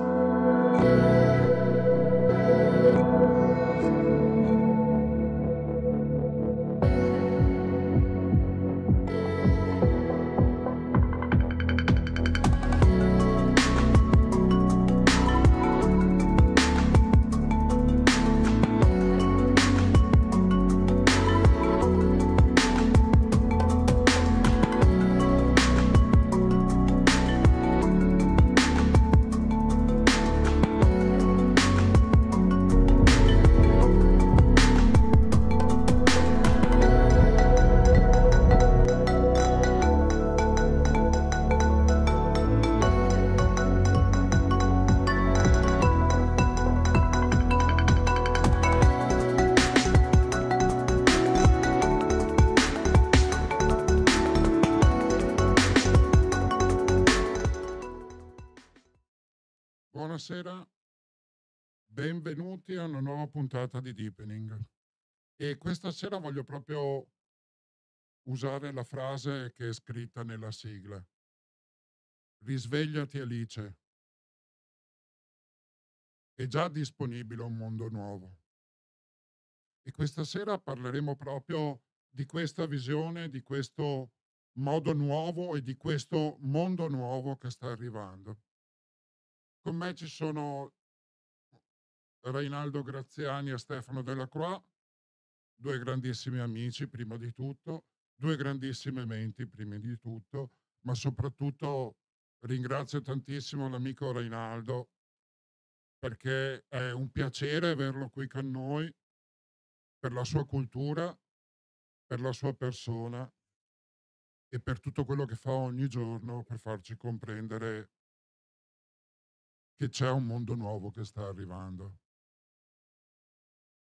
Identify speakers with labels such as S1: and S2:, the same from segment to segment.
S1: Thank you. benvenuti a una nuova puntata di Deepening. E questa sera voglio proprio usare la frase che è scritta nella sigla. Risvegliati Alice. È già disponibile un mondo nuovo. E questa sera parleremo proprio di questa visione, di questo modo nuovo e di questo mondo nuovo che sta arrivando. Con me ci sono Reinaldo Graziani e Stefano Della Croix, due grandissimi amici prima di tutto, due grandissime menti prima di tutto, ma soprattutto ringrazio tantissimo l'amico Reinaldo perché è un piacere averlo qui con noi per la sua cultura, per la sua persona e per tutto quello che fa ogni giorno per farci comprendere che c'è un mondo nuovo che sta arrivando.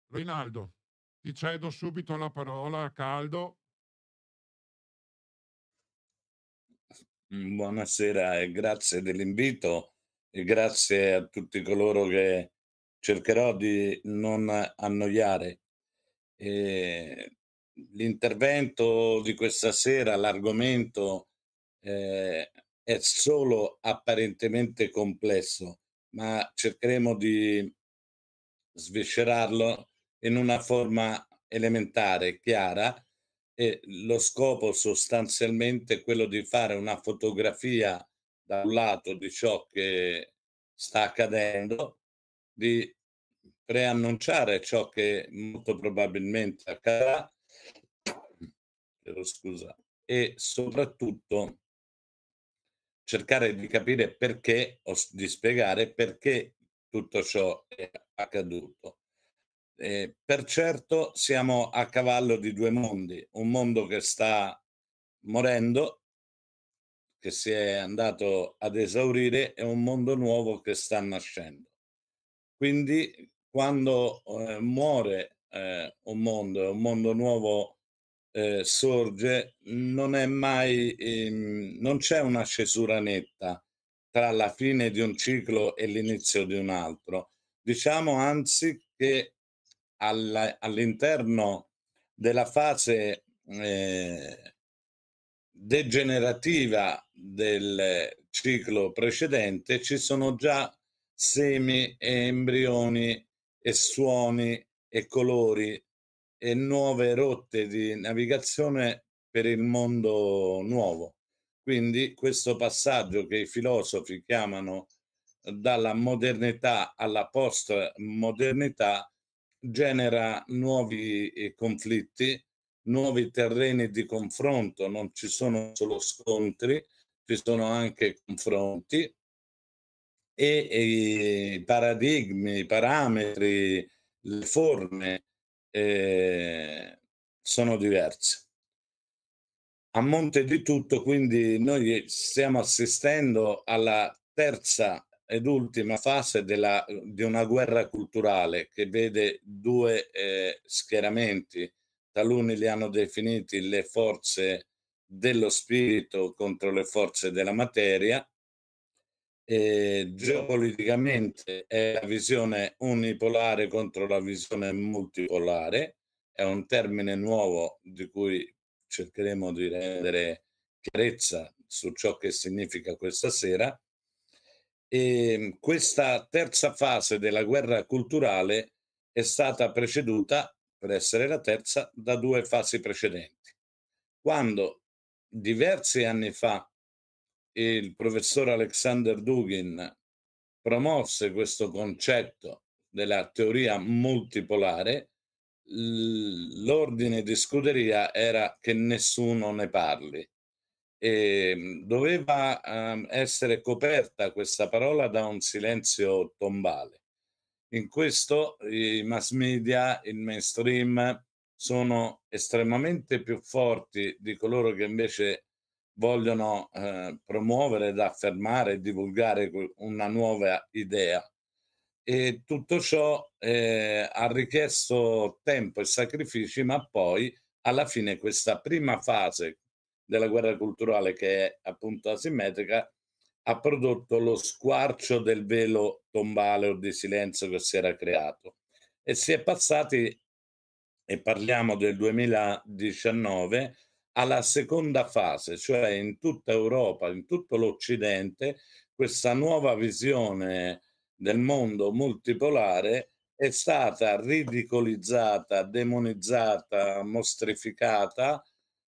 S2: Rinaldo, ti cedo subito la parola a caldo.
S3: Buonasera e grazie dell'invito e grazie a tutti coloro che cercherò di non annoiare. E l'intervento di questa sera, l'argomento eh, è solo apparentemente complesso, ma cercheremo di sviscerarlo in una forma elementare, chiara, e lo scopo sostanzialmente è quello di fare una fotografia da un lato di ciò che sta accadendo, di preannunciare ciò che molto probabilmente accadrà, scusa, e soprattutto cercare di capire perché o di spiegare perché tutto ciò è accaduto. Eh, per certo siamo a cavallo di due mondi, un mondo che sta morendo, che si è andato ad esaurire, e un mondo nuovo che sta nascendo. Quindi quando eh, muore eh, un mondo e un mondo nuovo eh, sorge, non è mai, ehm, non c'è una cesura netta tra la fine di un ciclo e l'inizio di un altro. Diciamo anzi che all'interno della fase eh, degenerativa del ciclo precedente ci sono già semi e embrioni e suoni e colori e nuove rotte di navigazione per il mondo nuovo. Quindi questo passaggio che i filosofi chiamano dalla modernità alla postmodernità genera nuovi eh, conflitti, nuovi terreni di confronto, non ci sono solo scontri, ci sono anche confronti e, e i paradigmi, i parametri, le forme eh, sono diverse. A monte di tutto, quindi, noi stiamo assistendo alla terza ed ultima fase della, di una guerra culturale che vede due eh, schieramenti, taluni li hanno definiti le forze dello spirito contro le forze della materia. E geopoliticamente è la visione unipolare contro la visione multipolare, è un termine nuovo di cui cercheremo di rendere chiarezza su ciò che significa questa sera e ehm, questa terza fase della guerra culturale è stata preceduta, per essere la terza, da due fasi precedenti. Quando diversi anni fa il professor Alexander Dugin promosse questo concetto della teoria multipolare, l'ordine di scuderia era che nessuno ne parli. E ehm, doveva um, essere coperta questa parola da un silenzio tombale. In questo i mass media, il mainstream, sono estremamente più forti di coloro che invece vogliono eh, promuovere ed affermare e divulgare una nuova idea. E tutto ciò eh, ha richiesto tempo e sacrifici, ma poi alla fine questa prima fase della guerra culturale che è appunto asimmetrica, ha prodotto lo squarcio del velo tombale o di silenzio che si era creato e si è passati, e parliamo del 2019, alla seconda fase, cioè in tutta Europa, in tutto l'Occidente, questa nuova visione del mondo multipolare è stata ridicolizzata, demonizzata, mostrificata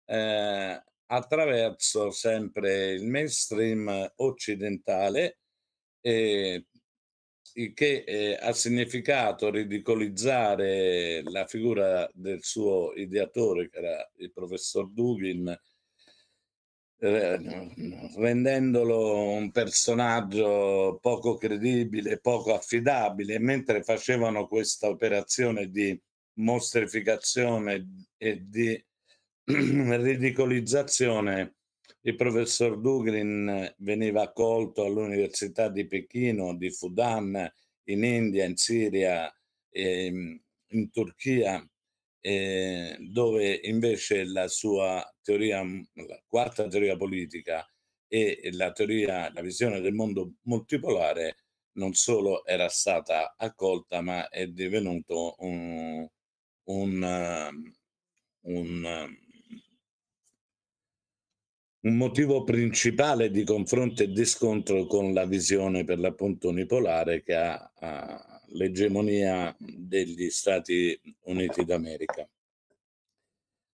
S3: eh, attraverso sempre il mainstream occidentale eh, che eh, ha significato ridicolizzare la figura del suo ideatore che era il professor Dugin rendendolo un personaggio poco credibile, poco affidabile, mentre facevano questa operazione di mostrificazione e di ridicolizzazione. Il professor Dugrin veniva accolto all'Università di Pechino, di Fudan, in India, in Siria, ehm, in Turchia, eh, dove invece la sua teoria, la quarta teoria politica e la teoria, la visione del mondo multipolare non solo era stata accolta, ma è divenuto un, un, ehm, un ehm, un motivo principale di confronto e di scontro con la visione per l'appunto unipolare che ha, ha l'egemonia degli Stati Uniti d'America.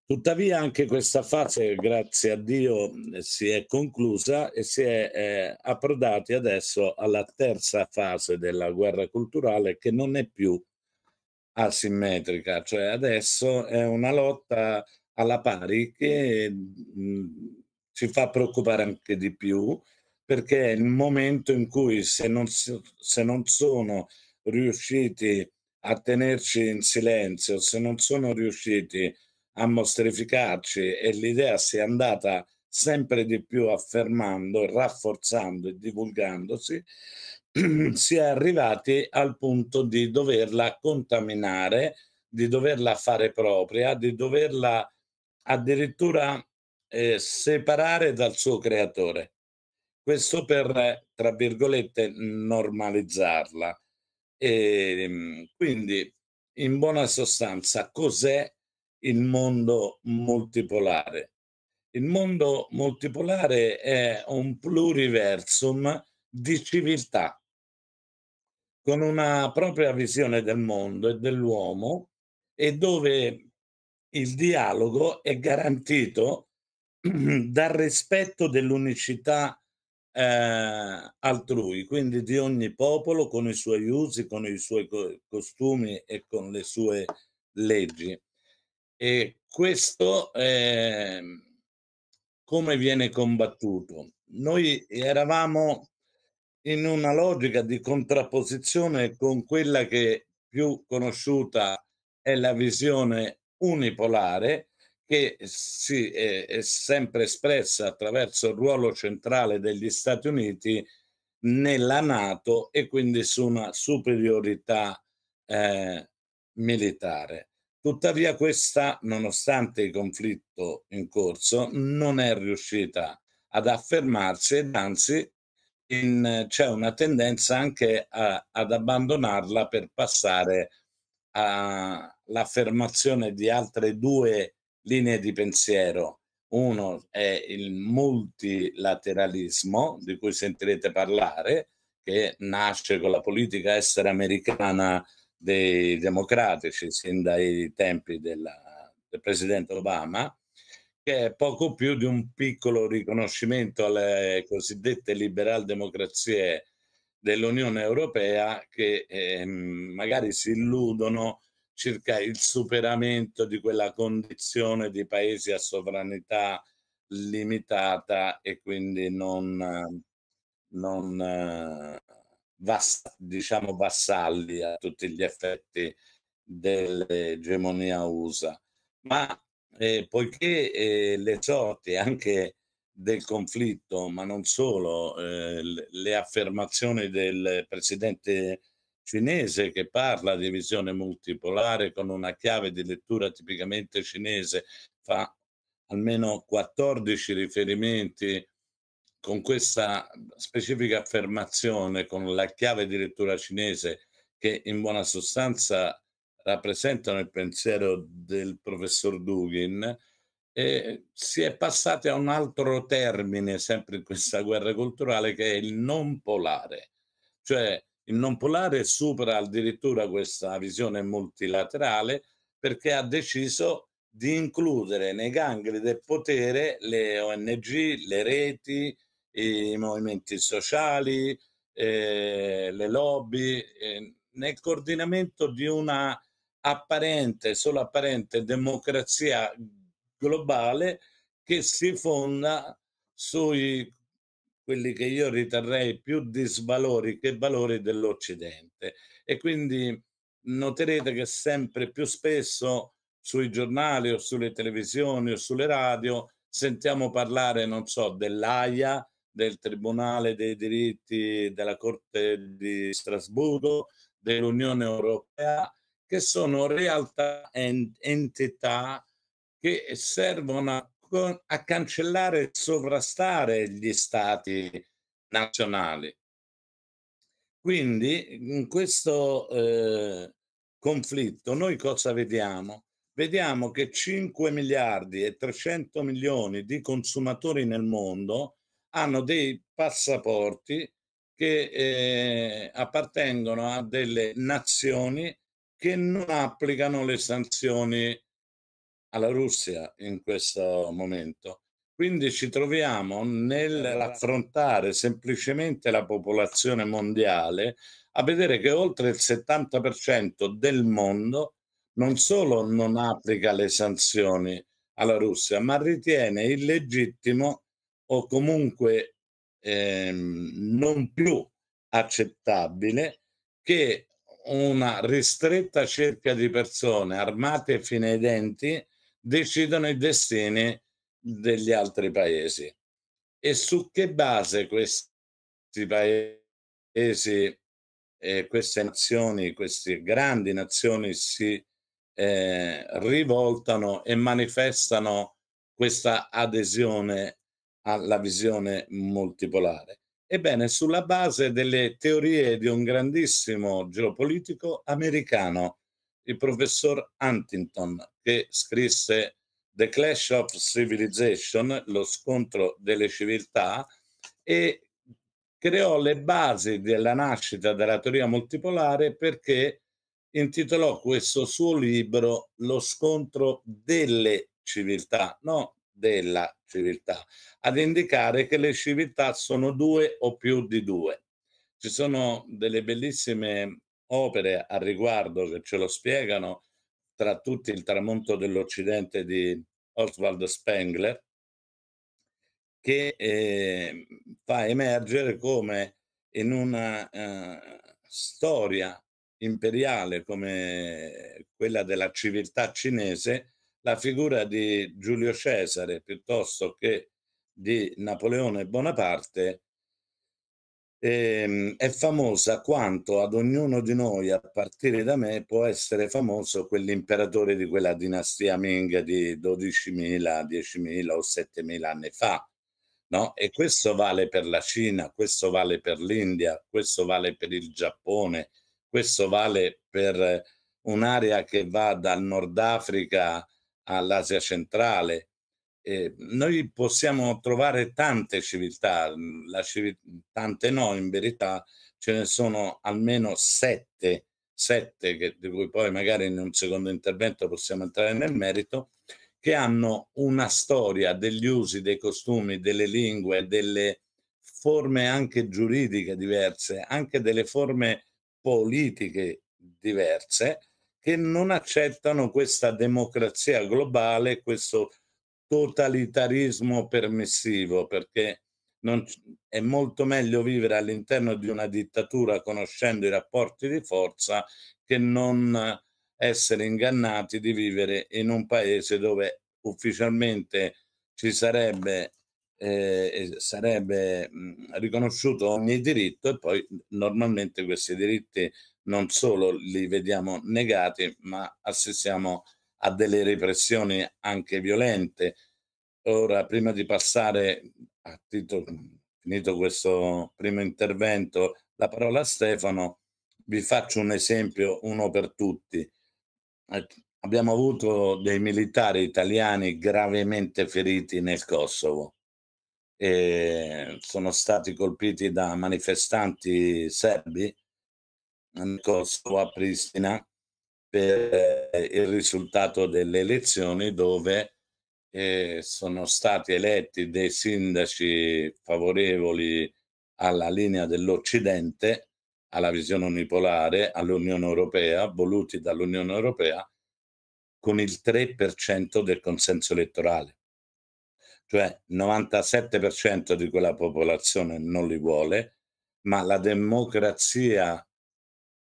S3: Tuttavia anche questa fase, grazie a Dio, si è conclusa e si è eh, approdati adesso alla terza fase della guerra culturale che non è più asimmetrica, cioè adesso è una lotta alla pari che mh, ci fa preoccupare anche di più perché è il momento in cui se non, se non sono riusciti a tenerci in silenzio, se non sono riusciti a mostrificarci e l'idea si è andata sempre di più affermando, rafforzando e divulgandosi, si è arrivati al punto di doverla contaminare, di doverla fare propria, di doverla addirittura eh, separare dal suo creatore. Questo per, tra virgolette, normalizzarla. E, ehm, quindi, in buona sostanza, cos'è il mondo multipolare? Il mondo multipolare è un pluriversum di civiltà, con una propria visione del mondo e dell'uomo e dove il dialogo è garantito dal rispetto dell'unicità eh, altrui, quindi di ogni popolo con i suoi usi, con i suoi co- costumi e con le sue leggi. E questo eh, come viene combattuto? Noi eravamo in una logica di contrapposizione con quella che più conosciuta è la visione unipolare, che si è, è sempre espressa attraverso il ruolo centrale degli Stati Uniti nella Nato e quindi su una superiorità eh, militare. Tuttavia questa, nonostante il conflitto in corso, non è riuscita ad affermarsi ed anzi in, c'è una tendenza anche a, ad abbandonarla per passare all'affermazione di altre due linee di pensiero. Uno è il multilateralismo, di cui sentirete parlare, che nasce con la politica estera americana dei democratici sin dai tempi della, del presidente Obama, che è poco più di un piccolo riconoscimento alle cosiddette liberal democrazie dell'Unione Europea che eh, magari si illudono circa il superamento di quella condizione di paesi a sovranità limitata e quindi non, non eh, vass- diciamo vassalli a tutti gli effetti dell'egemonia USA. Ma eh, poiché eh, le sorti anche del conflitto, ma non solo, eh, le affermazioni del presidente cinese che parla di visione multipolare con una chiave di lettura tipicamente cinese, fa almeno 14 riferimenti con questa specifica affermazione, con la chiave di lettura cinese, che in buona sostanza rappresentano il pensiero del professor Dugin, e si è passati a un altro termine sempre in questa guerra culturale che è il non polare, cioè il non polare supera addirittura questa visione multilaterale perché ha deciso di includere nei gangli del potere le ONG, le reti, i movimenti sociali, eh, le lobby, eh, nel coordinamento di una apparente, solo apparente democrazia globale che si fonda sui quelli che io riterrei più disvalori che valori dell'Occidente. E quindi noterete che sempre più spesso sui giornali o sulle televisioni o sulle radio sentiamo parlare, non so, dell'AIA, del Tribunale dei diritti della Corte di Strasburgo, dell'Unione
S2: Europea,
S3: che sono realtà ent- entità che servono a a cancellare e sovrastare gli stati nazionali. Quindi in questo eh, conflitto noi cosa vediamo? Vediamo che 5 miliardi e 300 milioni di consumatori nel mondo hanno dei passaporti che eh, appartengono a delle nazioni che non applicano le sanzioni alla Russia in questo momento. Quindi ci troviamo nell'affrontare certo. semplicemente la popolazione mondiale a vedere che oltre il 70% del mondo non solo non applica le sanzioni alla Russia, ma ritiene illegittimo o comunque ehm, non più accettabile che una ristretta cerchia di persone armate fino ai denti decidono i destini degli altri paesi. E su che base questi paesi, eh, queste nazioni, queste grandi nazioni si eh, rivoltano e manifestano questa adesione alla visione multipolare? Ebbene, sulla base delle teorie di un grandissimo geopolitico americano il professor Huntington che scrisse The Clash of Civilization, lo scontro delle civiltà, e creò le basi della nascita della teoria multipolare perché intitolò questo suo libro Lo scontro delle civiltà, no della civiltà, ad indicare che le civiltà sono due o più di due. Ci sono delle bellissime opere a riguardo che ce lo spiegano, tra tutti il tramonto dell'Occidente di Oswald Spengler, che eh, fa emergere come in una eh, storia imperiale come quella della civiltà cinese, la figura di Giulio Cesare piuttosto che di Napoleone Bonaparte ehm, è famosa quanto ad ognuno di noi, a partire da me, può essere famoso quell'imperatore di quella dinastia Ming di 12.000, 10.000 o 7.000 anni fa. No? E questo vale per la Cina, questo vale per l'India, questo vale per il Giappone, questo vale per un'area che va dal Nord Africa all'Asia centrale, eh, noi possiamo trovare tante civiltà, mhmm, civiltà, tante no, in verità ce ne sono almeno sette, sette che, di cui poi magari in un secondo intervento possiamo entrare nel merito, che hanno una storia degli usi, dei costumi, delle lingue, delle forme anche giuridiche diverse, anche delle forme politiche diverse, che non accettano questa democrazia globale, questo totalitarismo permissivo, perché non, è molto meglio vivere all'interno di una dittatura conoscendo i rapporti di forza che non essere ingannati di vivere in un paese dove ufficialmente ci sarebbe, eh, sarebbe riconosciuto ogni diritto e poi normalmente questi diritti non solo li vediamo negati ma assistiamo a a delle repressioni anche violente. Ora, prima di passare a Tito, finito questo primo intervento, la parola a Stefano, vi faccio un esempio, uno per tutti. Ecco, abbiamo avuto dei militari italiani gravemente feriti nel Kosovo. E sono stati colpiti da manifestanti serbi nel Kosovo a Pristina per il risultato delle elezioni dove eh, sono stati eletti dei sindaci favorevoli alla linea dell'Occidente, alla visione unipolare, all'Unione Europea, voluti dall'Unione Europea, con il 3% del consenso elettorale. Cioè il 97% di quella popolazione non li vuole, ma la democrazia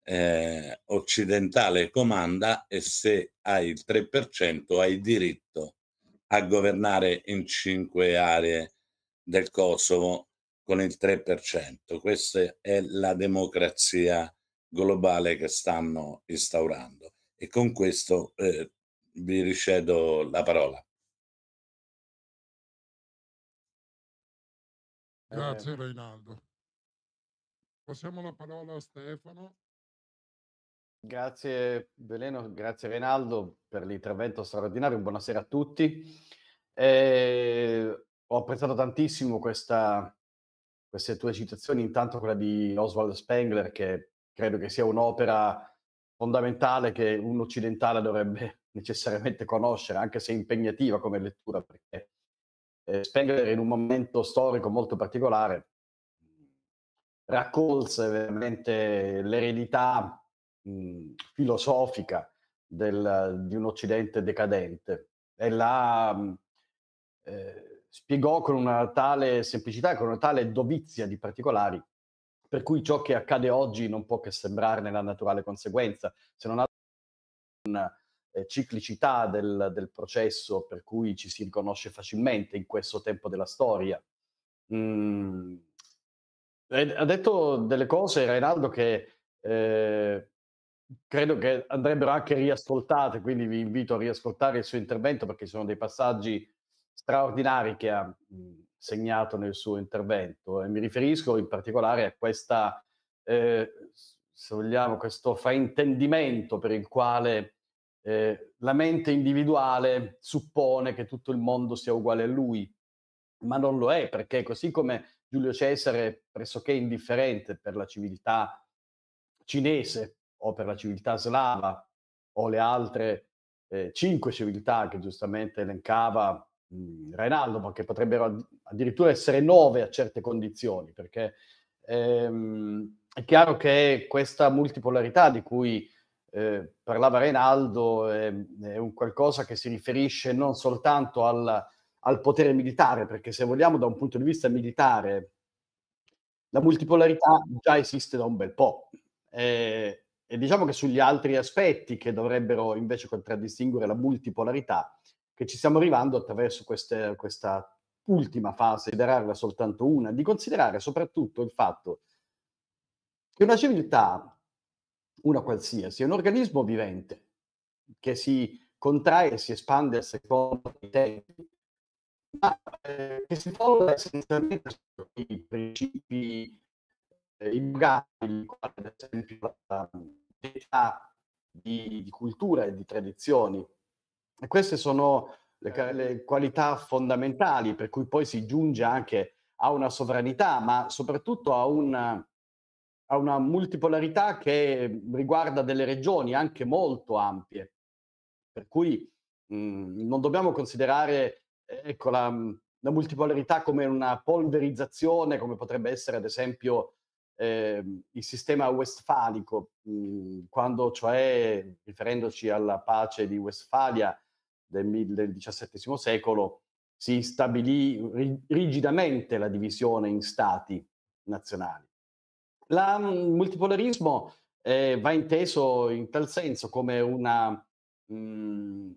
S3: eh, occidentale comanda e se hai il 3% hai diritto a governare in cinque aree del Kosovo con il 3%. Questa è la democrazia globale che stanno
S2: instaurando e con questo eh, vi ricedo la parola. Grazie eh. Reinaldo. Passiamo la parola a Stefano
S4: Grazie Veleno, grazie Reinaldo per l'intervento straordinario, buonasera a tutti. Eh, ho apprezzato tantissimo questa, queste tue citazioni, intanto quella di Oswald Spengler, che credo che sia un'opera fondamentale che un occidentale dovrebbe necessariamente conoscere, anche se impegnativa come lettura, perché eh, Spengler in un momento storico molto particolare raccolse veramente l'eredità mh, filosofica del, di un Occidente decadente e la eh, spiegò con una tale semplicità, con una tale dovizia di particolari, per cui ciò che accade oggi non può che sembrarne la naturale conseguenza, se non ha una eh, ciclicità del, del, processo per cui ci si riconosce facilmente in questo tempo della storia. Mm. Ha detto delle cose Reinaldo che eh, credo che andrebbero anche riascoltate, quindi vi invito a riascoltare il suo intervento perché sono dei passaggi straordinari che ha segnato nel suo intervento e mi riferisco in particolare a questa, eh, se vogliamo, questo fraintendimento per il quale eh, la mente individuale suppone che tutto il mondo sia uguale a lui, ma non lo è perché così come Giulio Cesare è pressoché indifferente per la civiltà cinese o per la civiltà slava o le altre eh, cinque civiltà che giustamente elencava mh, mm, Reinaldo, ma che potrebbero add- addirittura essere nove a certe condizioni, perché ehm, è chiaro che questa multipolarità di cui eh, parlava Reinaldo è, è, un qualcosa che si riferisce non soltanto al, al potere militare, perché se vogliamo da un punto di vista militare la multipolarità già esiste da un bel po'. Eh, e diciamo che sugli altri aspetti che dovrebbero invece contraddistinguere la multipolarità, che ci stiamo arrivando attraverso queste, questa ultima fase, considerarla soltanto una, di considerare soprattutto il fatto che una civiltà, una qualsiasi, è un organismo vivente che si contrae e si espande a seconda dei tempi,
S2: ma eh,
S4: che si fonda essenzialmente sui principi eh, i Bugatti, ad esempio l'età di, di, cultura e di tradizioni. E queste sono le, le, qualità fondamentali per cui poi si giunge anche a una sovranità, ma soprattutto a una, a una multipolarità che riguarda delle regioni anche molto ampie. Per cui mh, mm, non dobbiamo considerare ecco, la, la multipolarità come una polverizzazione, come potrebbe essere ad esempio eh, il sistema westfalico, mh, mhmm, quando cioè, riferendoci alla pace di Westfalia del, del XVII secolo, si stabilì ri, rigidamente la divisione in stati nazionali. il mhmm, multipolarismo eh, va inteso in tal senso come, una, mh, mhmm,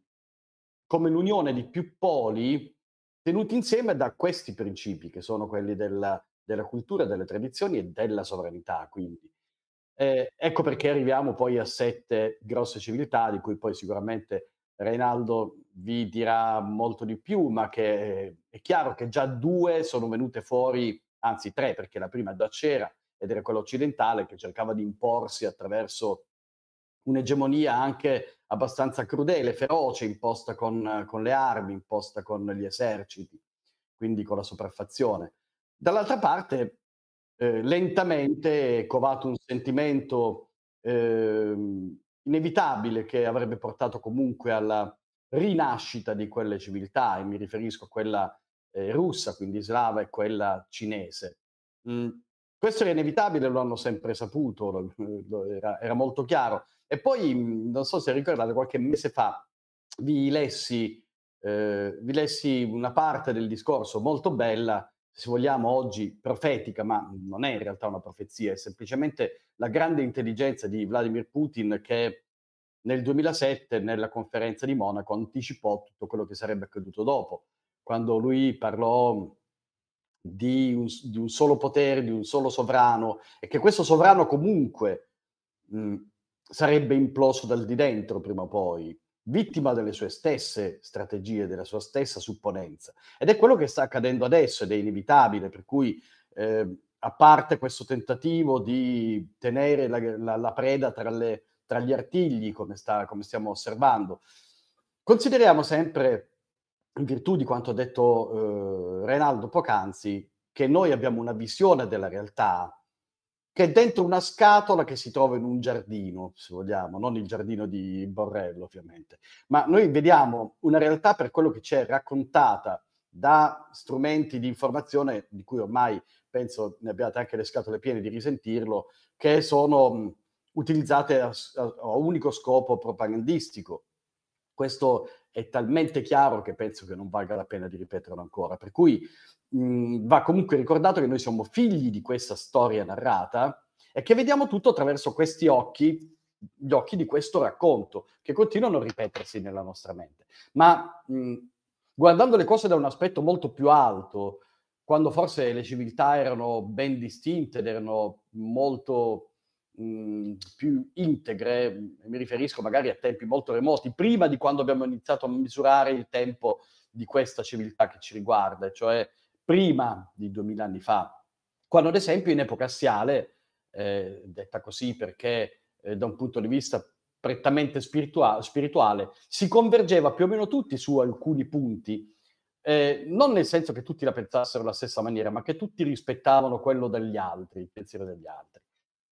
S4: come l'unione di più poli tenuti insieme da questi principi che sono quelli del della cultura, delle tradizioni e della sovranità, quindi. Eh, ecco perché arriviamo poi a sette grosse civiltà, di cui poi sicuramente Reinaldo vi dirà molto di più, ma che eh, è chiaro che già due sono venute fuori, anzi tre, perché la prima è Dacera ed era quella occidentale che cercava di imporsi attraverso un'egemonia anche abbastanza crudele, feroce, imposta con, con le armi, imposta con gli eserciti, quindi con la sopraffazione. Dall'altra parte, eh, lentamente è covato un sentimento eh, inevitabile che avrebbe portato comunque alla rinascita di quelle civiltà, e mi riferisco a quella eh, russa, quindi slava, e quella cinese. Mm. Questo era inevitabile, lo hanno sempre saputo, lo, lo era, era, molto chiaro. E poi, mm, non so se ricordate, qualche mese fa vi lessi, eh, vi lessi una parte del discorso molto bella se vogliamo, oggi profetica, ma non è in realtà una profezia, è semplicemente la grande intelligenza di Vladimir Putin che nel 2007, nella conferenza di Monaco, anticipò tutto quello che sarebbe accaduto dopo, quando lui parlò di un, di un solo potere, di un solo sovrano, e che questo sovrano comunque mh, sarebbe imploso dal di dentro prima o poi, vittima delle sue stesse strategie, della sua stessa supponenza. Ed è quello che sta accadendo adesso ed è inevitabile, per cui eh, a parte questo tentativo di tenere la, la, la preda tra, le, tra, gli artigli, come, sta, come stiamo osservando, consideriamo sempre, in virtù di quanto ha detto eh, Renaldo poc'anzi, che noi abbiamo una visione della realtà che è dentro una scatola che si trova in un giardino, se vogliamo, non il giardino di Borrello ovviamente, ma noi vediamo una realtà per quello che c'è raccontata da strumenti di informazione di cui ormai penso ne abbiate anche le scatole piene di risentirlo, che sono utilizzate a, a, a unico scopo propagandistico. Questo è talmente chiaro che penso che non valga la pena di ripeterlo ancora. Per cui mh, mhmm, va comunque ricordato che noi siamo figli di questa storia narrata e che vediamo tutto attraverso questi occhi, gli occhi di questo racconto, che continuano a ripetersi nella nostra mente. Ma mh, mhmm, guardando le cose da un aspetto molto più alto, quando forse le civiltà erano ben distinte ed erano molto mh, mhmm, più integre, mi riferisco magari a tempi molto remoti, prima di quando abbiamo iniziato a misurare il tempo di questa civiltà che ci riguarda, cioè prima di 2000 anni fa, quando ad esempio in epoca assiale, eh, detta così perché eh, da un punto di vista prettamente spiritua- spirituale, si convergeva più o meno tutti su alcuni punti, eh, non nel senso che tutti la pensassero la stessa maniera, ma che tutti rispettavano quello degli altri, il pensiero degli altri.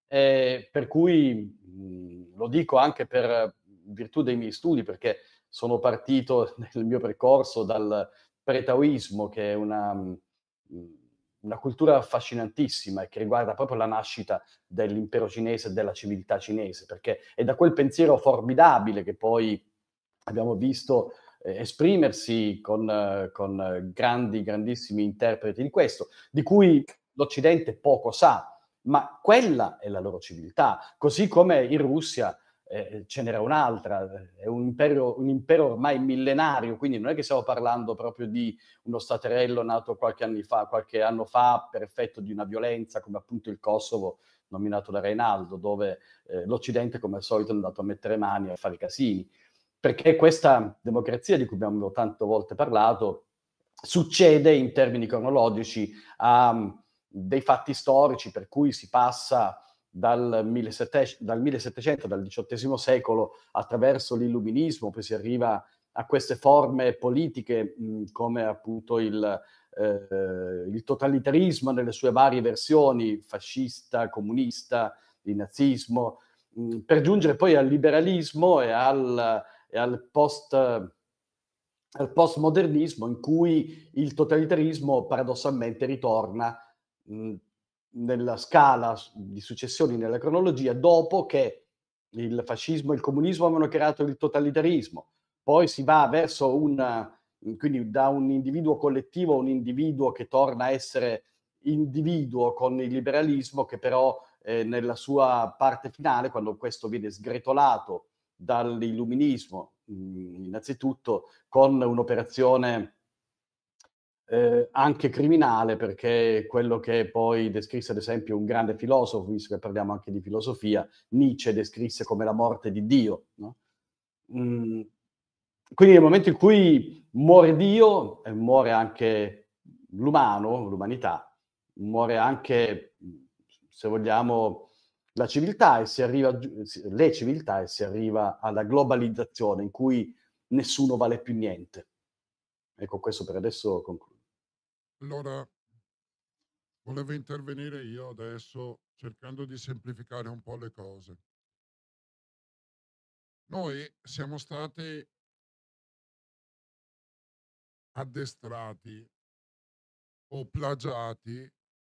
S4: Eh, per cui mh, lo dico anche per virtù dei miei studi, perché sono partito nel mio percorso dal pretaoismo, che è una Mhmm, una cultura affascinantissima e che riguarda proprio la nascita dell'impero cinese e della civiltà cinese, perché è da quel pensiero formidabile che poi abbiamo visto eh, esprimersi con, eh, con grandi, grandissimi interpreti di questo, di cui l'Occidente poco sa, ma quella è la loro civiltà, così come in Russia eh, eh, ce n'era un'altra, eh, è un impero, un impero, ormai millenario, quindi non è che stiamo parlando proprio di uno staterello nato qualche, anno fa, qualche anno fa per effetto di una violenza come appunto il Kosovo nominato da Reinaldo, dove eh, l'Occidente come al solito è andato a mettere mani a fare i casini. Perché questa democrazia di cui abbiamo tante volte parlato succede in termini cronologici a um, dei fatti storici per cui si passa dal 1700, dal 1700, dal XVIII secolo, attraverso l'illuminismo, poi si arriva a queste forme politiche mh, come appunto il, eh, il, totalitarismo nelle sue varie versioni, fascista, comunista, il nazismo, mh, per giungere poi al liberalismo e al, e al post al postmodernismo in cui il totalitarismo paradossalmente ritorna mh, nella scala di successioni, nella cronologia, dopo che il fascismo e il comunismo avevano creato il totalitarismo. Poi si va verso un, quindi da un individuo collettivo a un individuo che torna a essere individuo con il liberalismo, che però eh, nella sua parte finale, quando questo viene sgretolato dall'illuminismo, mm, innanzitutto con un'operazione eh, anche criminale, perché quello che poi descrisse ad esempio un grande filosofo, visto che parliamo anche di filosofia, Nietzsche descrisse come la morte di Dio. No? Mm, quindi nel momento in cui muore Dio, eh, muore anche l'umano, l'umanità, muore anche, se vogliamo, la civiltà e si arriva, le civiltà e si arriva alla globalizzazione in cui nessuno vale più niente. Ecco, questo per adesso concludo.
S1: Allora, volevo intervenire io adesso
S2: cercando di semplificare un po' le cose. Noi siamo stati
S1: addestrati o plagiati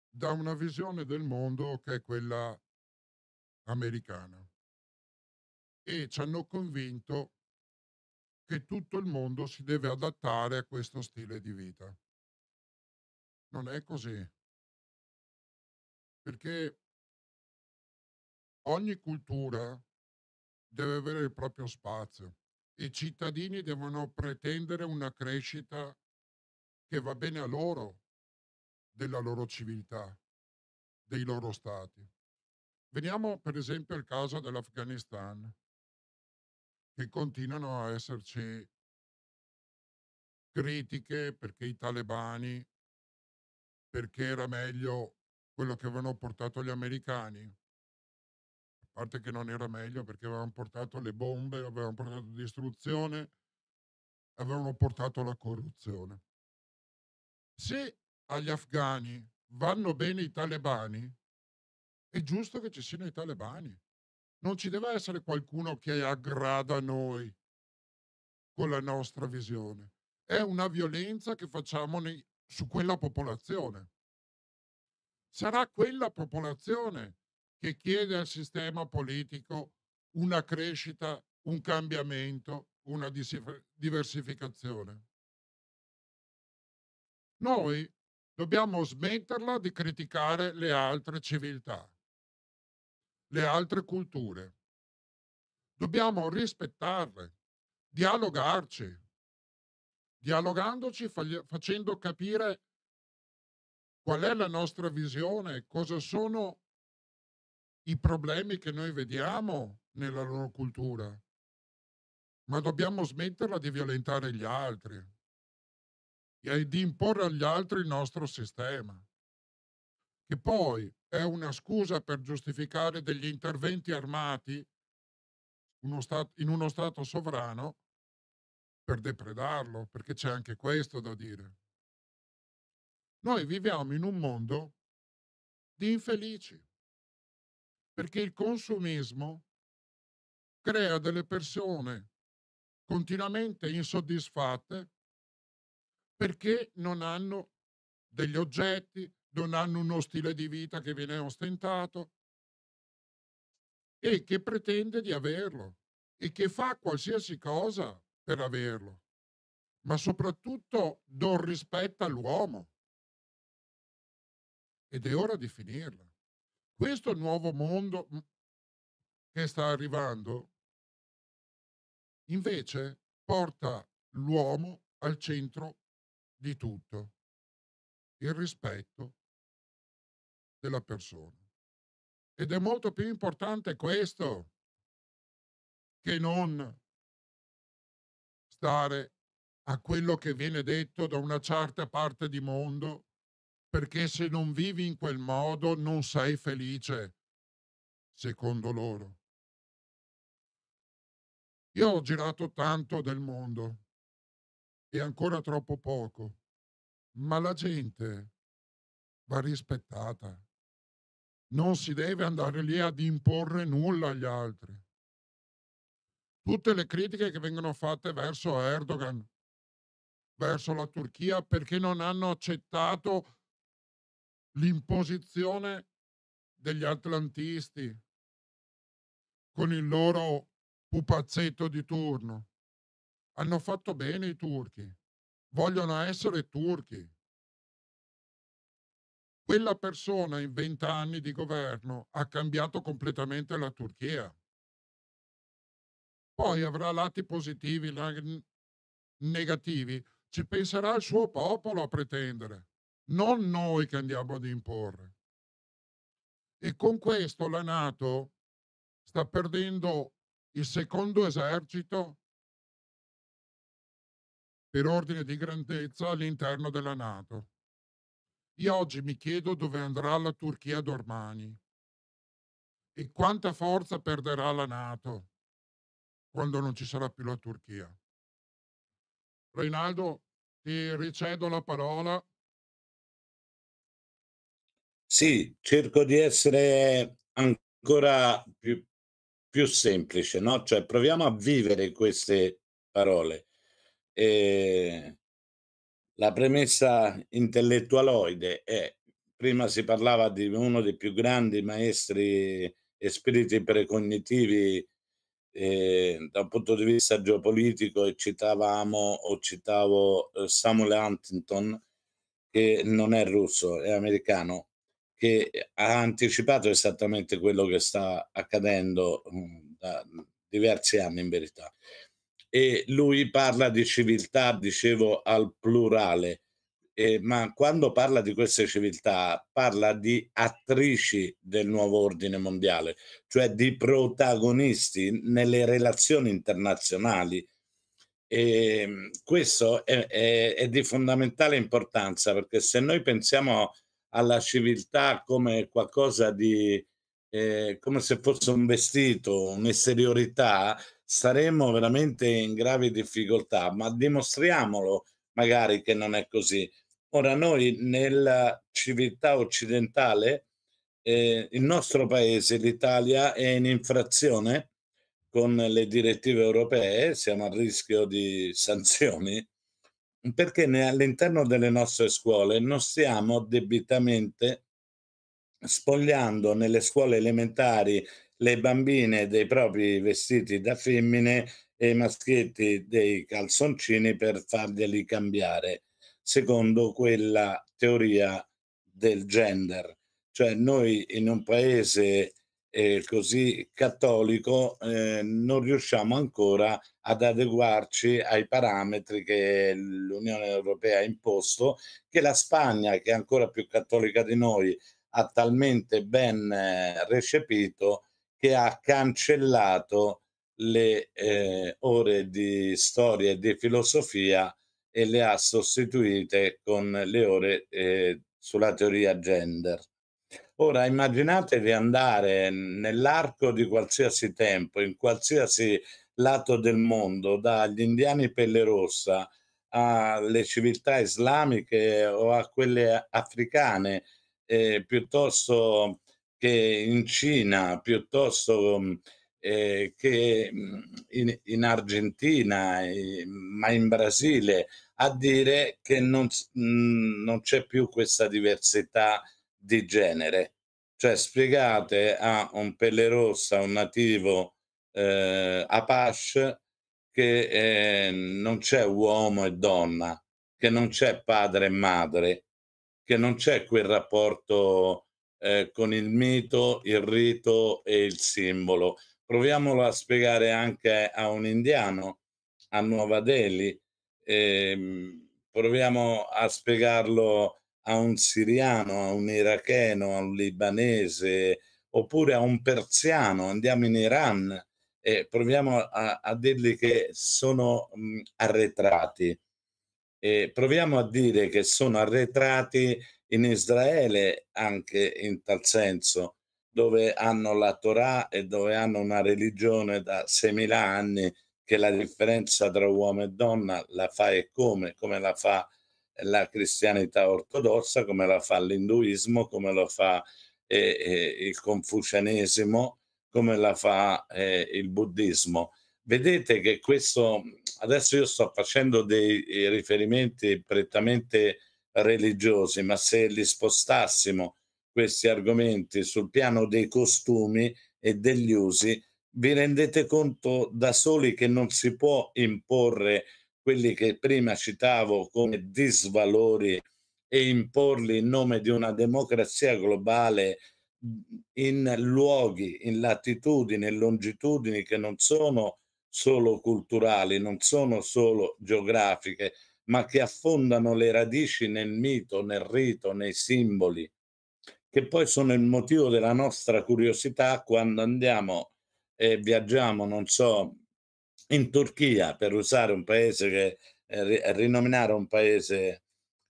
S1: da una visione del mondo che è quella americana e ci hanno convinto che tutto il mondo si deve adattare a questo stile di
S2: vita non è così. Perché ogni cultura deve avere il
S1: proprio spazio. I cittadini devono pretendere una crescita che va bene a loro, della loro civiltà, dei loro stati. Veniamo per esempio al caso dell'Afghanistan, che continuano a esserci critiche perché i talebani perché era meglio quello che avevano portato gli americani. A parte che non era meglio perché avevano portato le bombe, avevano portato distruzione, avevano portato la corruzione. Se agli afghani vanno bene i talebani, è giusto che ci siano i talebani. Non ci deve essere qualcuno che aggrada a noi con la nostra visione. È una violenza che facciamo nei, su quella popolazione. Sarà quella popolazione che chiede al sistema politico una crescita, un cambiamento, una diversificazione. Noi dobbiamo smetterla di criticare le altre civiltà, le altre culture. Dobbiamo rispettarle, dialogarci, dialogandoci, facendo capire qual è la nostra visione, cosa sono i problemi che noi vediamo nella loro cultura. Ma dobbiamo smetterla di violentare gli altri e di imporre agli altri il nostro sistema, che poi è una scusa per giustificare degli interventi armati in uno Stato sovrano per depredarlo, perché c'è anche questo da dire.
S2: Noi viviamo in un mondo di infelici, perché il consumismo crea delle
S1: persone continuamente insoddisfatte perché non hanno degli oggetti, non hanno uno stile di vita che viene ostentato e che pretende di averlo e che fa qualsiasi cosa per averlo, ma soprattutto non
S2: rispetta l'uomo. Ed è ora di finirla. Questo nuovo mondo mm, che sta arrivando,
S1: invece, porta l'uomo al centro di
S2: tutto, il rispetto della persona. Ed è molto più importante questo che
S1: non stare a quello che viene detto da una certa parte di mondo, perché se non vivi in quel modo non sei felice, secondo loro. Io ho girato tanto del mondo e ancora troppo poco, ma la gente va rispettata. Non si deve andare lì ad imporre nulla agli altri tutte le critiche che vengono fatte verso Erdogan, verso la Turchia, perché non hanno accettato l'imposizione degli atlantisti con il loro pupazzetto di turno. Hanno fatto bene i turchi, vogliono essere turchi. Quella persona in vent'anni di governo ha cambiato completamente la Turchia. Poi avrà lati positivi, negativi. Ci penserà il suo popolo a pretendere, non noi che andiamo ad imporre. E con questo la Nato sta perdendo il secondo esercito per ordine di grandezza all'interno della Nato. Io oggi mi chiedo dove andrà la Turchia d'Ormani e quanta forza perderà la Nato quando non ci sarà più la Turchia. Reinaldo, ti ricedo la parola.
S2: Sì, cerco di
S3: essere ancora più, più semplice, no? Cioè proviamo a vivere queste parole. E la premessa intellettualoide è, prima si parlava di uno dei più grandi maestri e spiriti precognitivi eh, da un punto di vista geopolitico e citavamo o citavo eh, Samuel Huntington che non è russo, è americano, che ha anticipato esattamente quello che sta accadendo mm, da diversi anni in verità. E lui parla di civiltà, dicevo, al plurale, eh, ma quando parla di queste civiltà parla di attrici del nuovo ordine mondiale, cioè di protagonisti nelle relazioni internazionali. E ehm, questo è, è, è di fondamentale importanza perché se noi pensiamo alla civiltà come qualcosa di eh, come se fosse un vestito, un'esteriorità, saremmo veramente in gravi difficoltà, ma dimostriamolo magari che non è così. Ora noi nella civiltà occidentale, eh, il nostro paese, l'Italia, è in infrazione con le direttive europee, siamo a rischio di sanzioni, perché all'interno delle nostre scuole non stiamo debitamente spogliando nelle scuole elementari le bambine dei propri vestiti da femmine e i maschietti dei calzoncini per farglieli cambiare secondo quella teoria del gender. Cioè noi in un paese eh, così cattolico eh, non riusciamo ancora ad adeguarci ai parametri che l'Unione Europea ha imposto, che la Spagna, che è ancora più cattolica di noi, ha talmente ben eh, recepito che ha cancellato le eh, ore di storia e di filosofia e le ha sostituite con le ore eh, sulla teoria gender. Ora immaginatevi andare nell'arco di qualsiasi tempo, in qualsiasi lato del mondo, dagli indiani pelle rossa alle civiltà islamiche o a quelle africane, eh, piuttosto che in Cina, piuttosto eh, che mm, in, in Argentina, eh, ma in Brasile, a dire che non, mm, non c'è più questa diversità di genere. Cioè spiegate a un pelle rossa, un nativo eh, Apache, che eh, non c'è uomo e donna, che non c'è padre e madre, che non c'è quel rapporto eh, con il mito, il rito e il simbolo Proviamolo a spiegare anche a un indiano, a Nuova Delhi, ehm, proviamo a spiegarlo a un siriano, a un iracheno, a un libanese, oppure a un persiano, andiamo in Iran e proviamo a, a dirgli che sono mh, arretrati. E proviamo a dire che sono arretrati in Israele anche in tal senso, dove hanno la Torah e dove hanno una religione da 6.000 anni che la differenza tra uomo e donna la fa e come, come la fa la cristianità ortodossa, come la fa l'induismo, come lo fa eh, eh, il confucianesimo, come la fa eh, il buddismo. Vedete che questo, adesso io sto facendo dei eh, riferimenti prettamente religiosi, ma se li spostassimo questi argomenti sul piano dei costumi e degli usi, vi rendete conto da soli che non si può imporre quelli che prima citavo come disvalori e imporli in nome di una democrazia globale in luoghi, in latitudini e longitudini che non sono solo culturali, non sono solo geografiche, ma che affondano le radici nel mito, nel rito, nei simboli che poi sono il motivo della nostra curiosità quando andiamo e viaggiamo, non so, in Turchia, per usare un paese che, eh, eh, rinominare un paese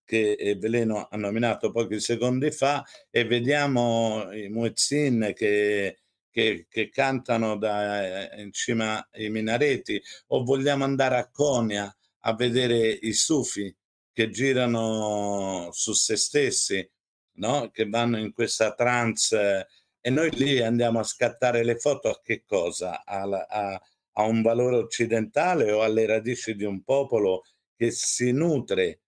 S3: che eh, Veleno ha nominato pochi secondi fa, e vediamo i muezzin che, che, che cantano da, in cima ai minareti, o vogliamo andare a Conia a vedere i sufi che girano su se stessi no? che vanno in questa trance e noi lì andiamo a scattare le foto a che cosa? Alla, a, a un valore occidentale o alle radici di un popolo che si nutre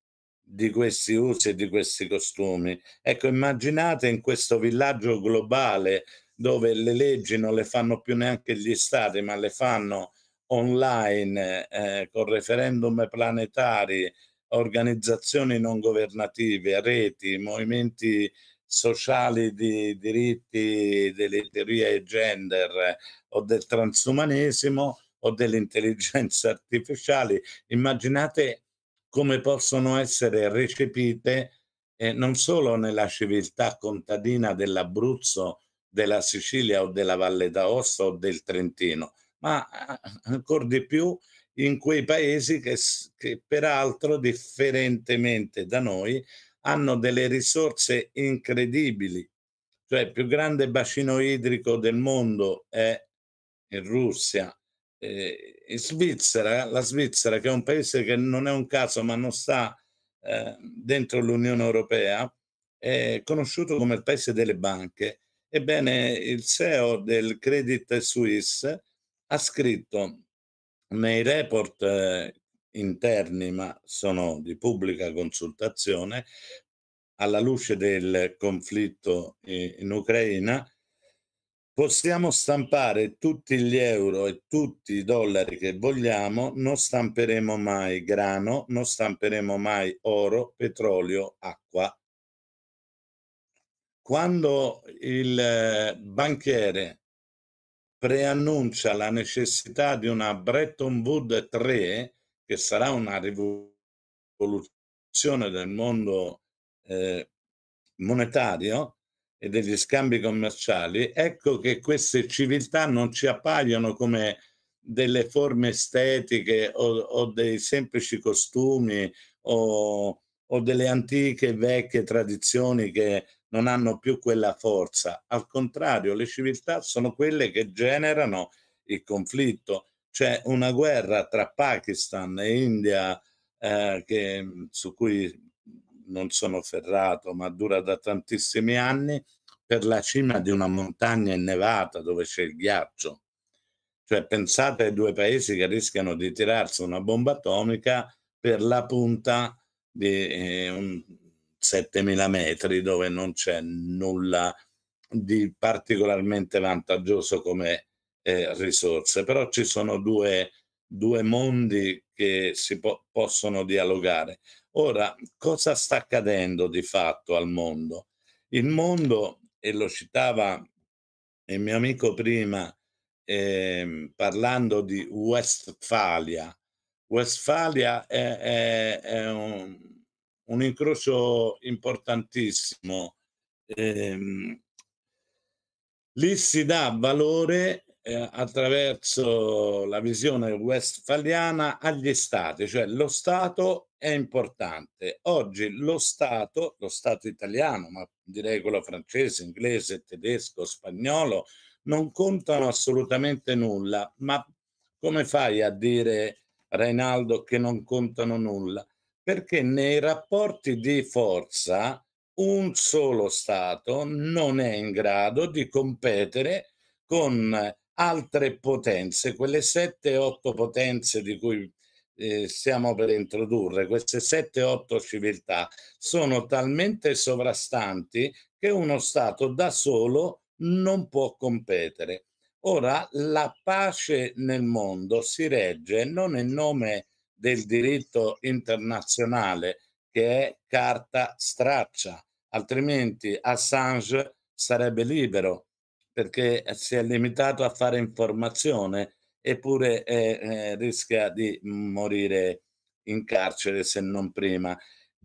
S3: di questi usi e di questi costumi. Ecco, immaginate in questo villaggio globale dove le leggi non le fanno più neanche gli stati, ma le fanno online eh, con referendum planetari organizzazioni non governative, reti, movimenti sociali di diritti delle teorie gender o del transumanesimo o dell'intelligenza artificiale, immaginate come possono essere recepite eh, non solo nella civiltà contadina dell'Abruzzo, della Sicilia o della Valle d'Aosta o del Trentino, ma eh, ancora di più in quei paesi che, che peraltro, differentemente da noi, hanno delle risorse incredibili. Cioè il più grande bacino idrico del mondo è in Russia, eh, in Svizzera, la Svizzera che è un paese che non è un caso ma non sta eh, dentro l'Unione Europea, è conosciuto come il paese delle banche. Ebbene, il CEO del Credit Suisse ha scritto nei report eh, interni, ma sono di pubblica consultazione, alla luce del conflitto in Ucraina, possiamo stampare tutti gli euro e tutti i dollari che vogliamo, non stamperemo mai grano, non stamperemo mai oro, petrolio, acqua. Quando il eh, banchiere preannuncia la necessità di una Bretton Woods 3, che sarà una rivoluzione del mondo eh, monetario e degli scambi commerciali, ecco che queste civiltà non ci appaiono come delle forme estetiche o, o dei semplici costumi o o delle antiche vecchie tradizioni che non hanno più quella forza. Al contrario, le civiltà sono quelle che generano il conflitto. C'è una guerra tra Pakistan e India eh, che, su cui non sono ferrato, ma dura da tantissimi anni, per la cima di una montagna innevata dove c'è il ghiaccio. Cioè pensate ai due paesi che rischiano di tirarsi una bomba atomica per la punta di eh, 7000 metri dove non c'è nulla di particolarmente vantaggioso come eh, risorse, però ci sono due, due mondi che si po- possono dialogare. Ora, cosa sta accadendo di fatto al mondo? Il mondo, e lo citava il mio amico prima, eh, parlando di Westfalia, Westfalia è, è, è un, un, incrocio importantissimo. Ehm, lì si dà valore eh, attraverso la visione westfaliana agli stati, cioè lo Stato è importante. Oggi lo Stato, lo Stato italiano, ma direi quello francese, inglese, tedesco, spagnolo, non contano assolutamente nulla, ma come fai a dire Reinaldo che non contano nulla, perché nei rapporti di forza un solo Stato non è in grado di competere con altre potenze, quelle 7-8 potenze di cui eh, stiamo per introdurre, queste 7-8 civiltà, sono talmente sovrastanti che uno Stato da solo non può competere. Ora, la pace nel mondo si regge non in nome del diritto internazionale, che è carta straccia, altrimenti Assange sarebbe libero perché si è limitato a fare informazione eppure eh, eh rischia di morire in carcere se non prima.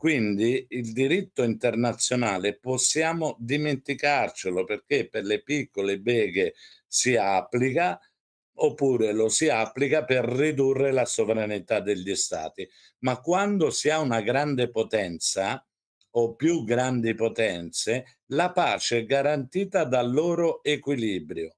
S3: Quindi il diritto internazionale possiamo dimenticarcelo perché per le piccole beghe si applica oppure lo si applica per ridurre la sovranità degli stati. Ma quando si ha una grande potenza o più grandi potenze, la pace è garantita dal loro equilibrio.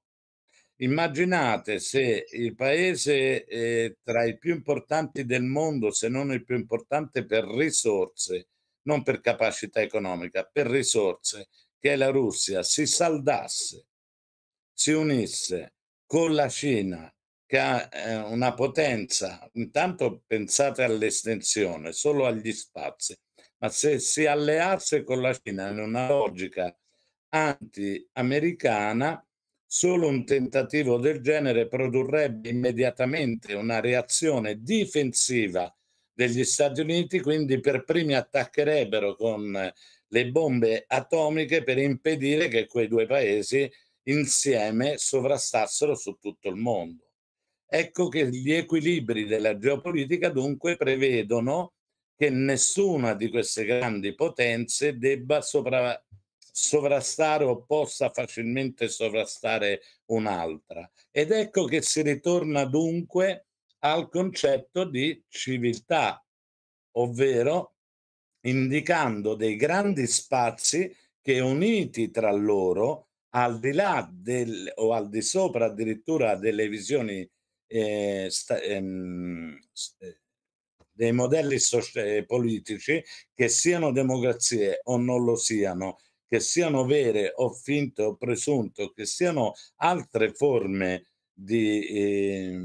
S3: Immaginate se il paese eh, tra i più importanti del mondo, se non il più importante per risorse, non per capacità economica, per risorse, che è la Russia, si saldasse, si unisse con la Cina, che ha eh, una potenza, intanto pensate all'estensione, solo agli spazi, ma se si alleasse con la Cina in una logica anti-americana, Solo un tentativo del genere produrrebbe immediatamente una reazione difensiva degli Stati Uniti, quindi per primi attaccherebbero con le bombe atomiche per impedire che quei due paesi insieme sovrastassero su tutto il mondo. Ecco che gli equilibri della geopolitica dunque prevedono che nessuna di queste grandi potenze debba sopravvivere sovrastare o possa facilmente sovrastare un'altra. Ed ecco che si ritorna dunque al concetto di civiltà, ovvero indicando dei grandi spazi che uniti tra loro, al di là del, o al di sopra addirittura delle visioni eh, sta, ehm, eh, dei modelli soci- eh, politici, che siano democrazie o non lo siano, che siano vere o finte o presunte, che siano altre forme di eh,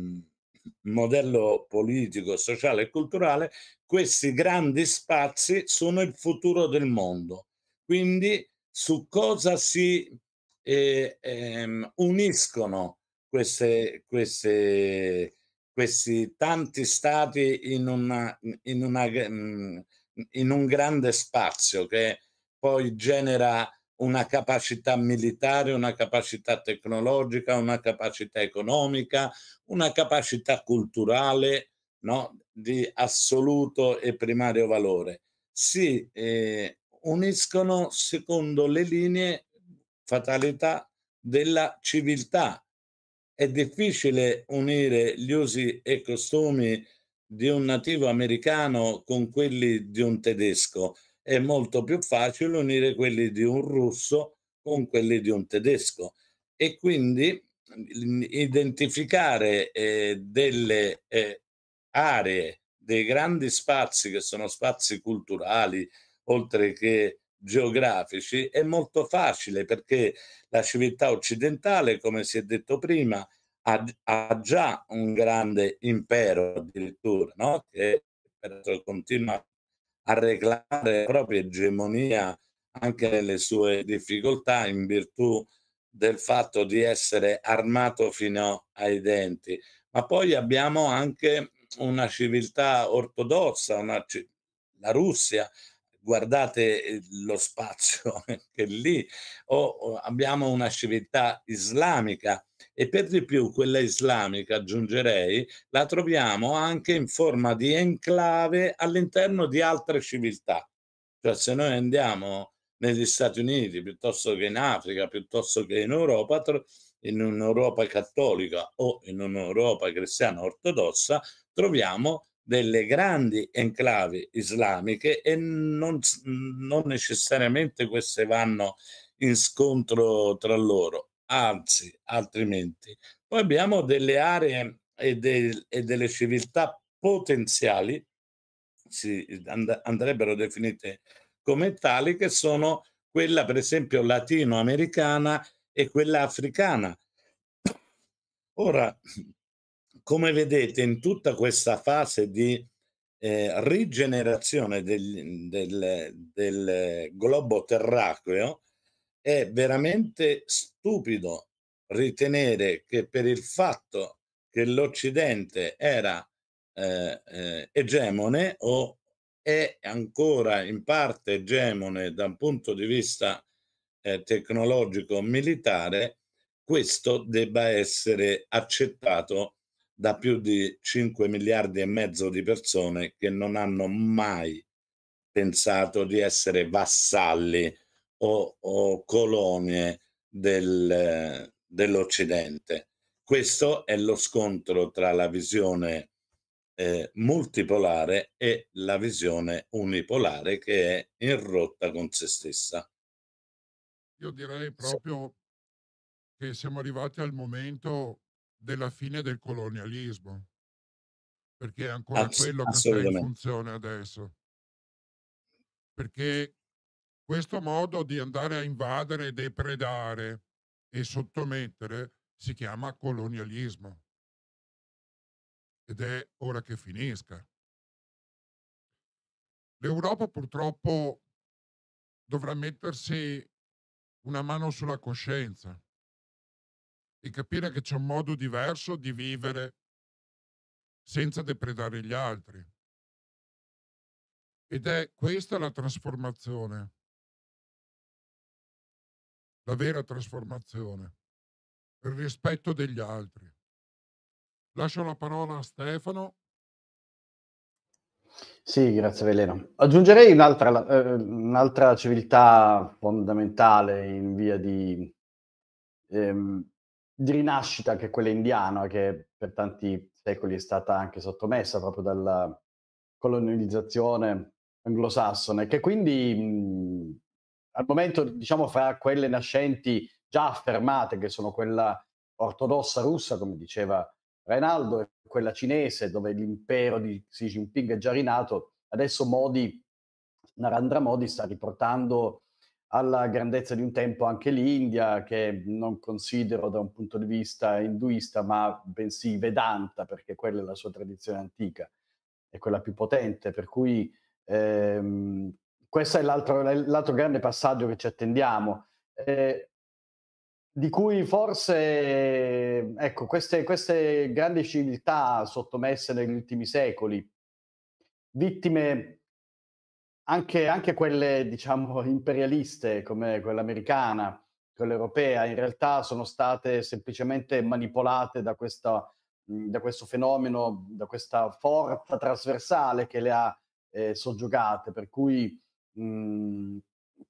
S3: modello politico, sociale e culturale, questi grandi spazi sono il futuro del mondo. Quindi su cosa si eh, ehm, uniscono queste, queste, questi tanti stati in, una, in, una, mm, in un grande spazio che è poi genera una capacità militare, una capacità tecnologica, una capacità economica, una capacità culturale no? di assoluto e primario valore. Si eh, uniscono secondo le linee fatalità della civiltà. È difficile unire gli usi e costumi di un nativo americano con quelli di un tedesco è molto più facile unire quelli di un russo con quelli di un tedesco e quindi mhmm, identificare eh, delle eh, aree, dei grandi spazi che sono spazi culturali, oltre che geografici, è molto facile perché la civiltà occidentale, come si è detto prima, ha, ha già un grande impero addirittura, no? che continua a a reclamare la propria egemonia anche nelle sue difficoltà in virtù del fatto di essere armato fino ai denti. Ma poi abbiamo anche una civiltà ortodossa, una, la Russia guardate eh, lo spazio che lì, o abbiamo una civiltà islamica e per di più quella islamica, aggiungerei, la troviamo anche in forma di enclave all'interno di altre civiltà. Cioè se noi andiamo negli Stati Uniti, piuttosto che in Africa, piuttosto che in Europa, in un'Europa cattolica o in un'Europa cristiana ortodossa, troviamo delle grandi enclave islamiche e non, non necessariamente queste vanno in scontro tra loro, anzi, altrimenti. Poi abbiamo delle aree e, de, e delle civiltà potenziali, si and, andrebbero definite come tali, che sono quella per esempio latinoamericana e quella africana. Ora, come vedete in tutta questa fase di eh, rigenerazione del, del, del globo terracqueo, è veramente stupido ritenere che per il fatto che l'Occidente era eh, eh, egemone o è ancora in parte egemone da un punto di vista eh, tecnologico militare, questo debba essere accettato da più di 5 miliardi e mezzo di persone che non hanno mai pensato di essere vassalli o, o colonie del, dell'Occidente. Questo è lo scontro tra la visione eh, multipolare e la visione unipolare che è in
S2: rotta con se stessa.
S1: Io direi proprio che siamo arrivati al momento della fine del colonialismo, perché è ancora Ass- quello che sta in funzione adesso. Perché questo modo di andare a invadere, depredare e sottomettere si chiama colonialismo ed è ora che finisca. L'Europa purtroppo dovrà mettersi una mano sulla coscienza di capire che c'è un modo diverso di vivere senza
S2: depredare gli altri. Ed è questa la trasformazione, la vera trasformazione,
S1: il rispetto degli altri. Lascio la parola a Stefano.
S4: Sì, grazie Veleno. Aggiungerei un'altra, eh, un'altra civiltà fondamentale in via di ehm, di rinascita che è quella indiana, che per tanti secoli è stata anche sottomessa proprio dalla colonizzazione anglosassone, che quindi mh, mhmm, al momento, diciamo, fra quelle nascenti già affermate, che sono quella ortodossa russa, come diceva Reinaldo, e quella cinese, dove l'impero di Xi Jinping è già rinato, adesso Modi, Narendra Modi, sta riportando alla grandezza di un tempo anche l'India, che non considero da un punto di vista induista, ma bensì vedanta, perché quella è la sua tradizione antica, è quella più potente, per cui ehm, questo è l'altro, l'altro, grande passaggio che ci attendiamo. Eh, di cui forse ecco, queste, queste grandi civiltà sottomesse negli ultimi secoli, vittime anche, anche quelle, diciamo, imperialiste, come quella americana, quella europea, in realtà sono state semplicemente manipolate da, questa, da questo fenomeno, da questa forza trasversale che le ha eh, soggiogate, per cui mh,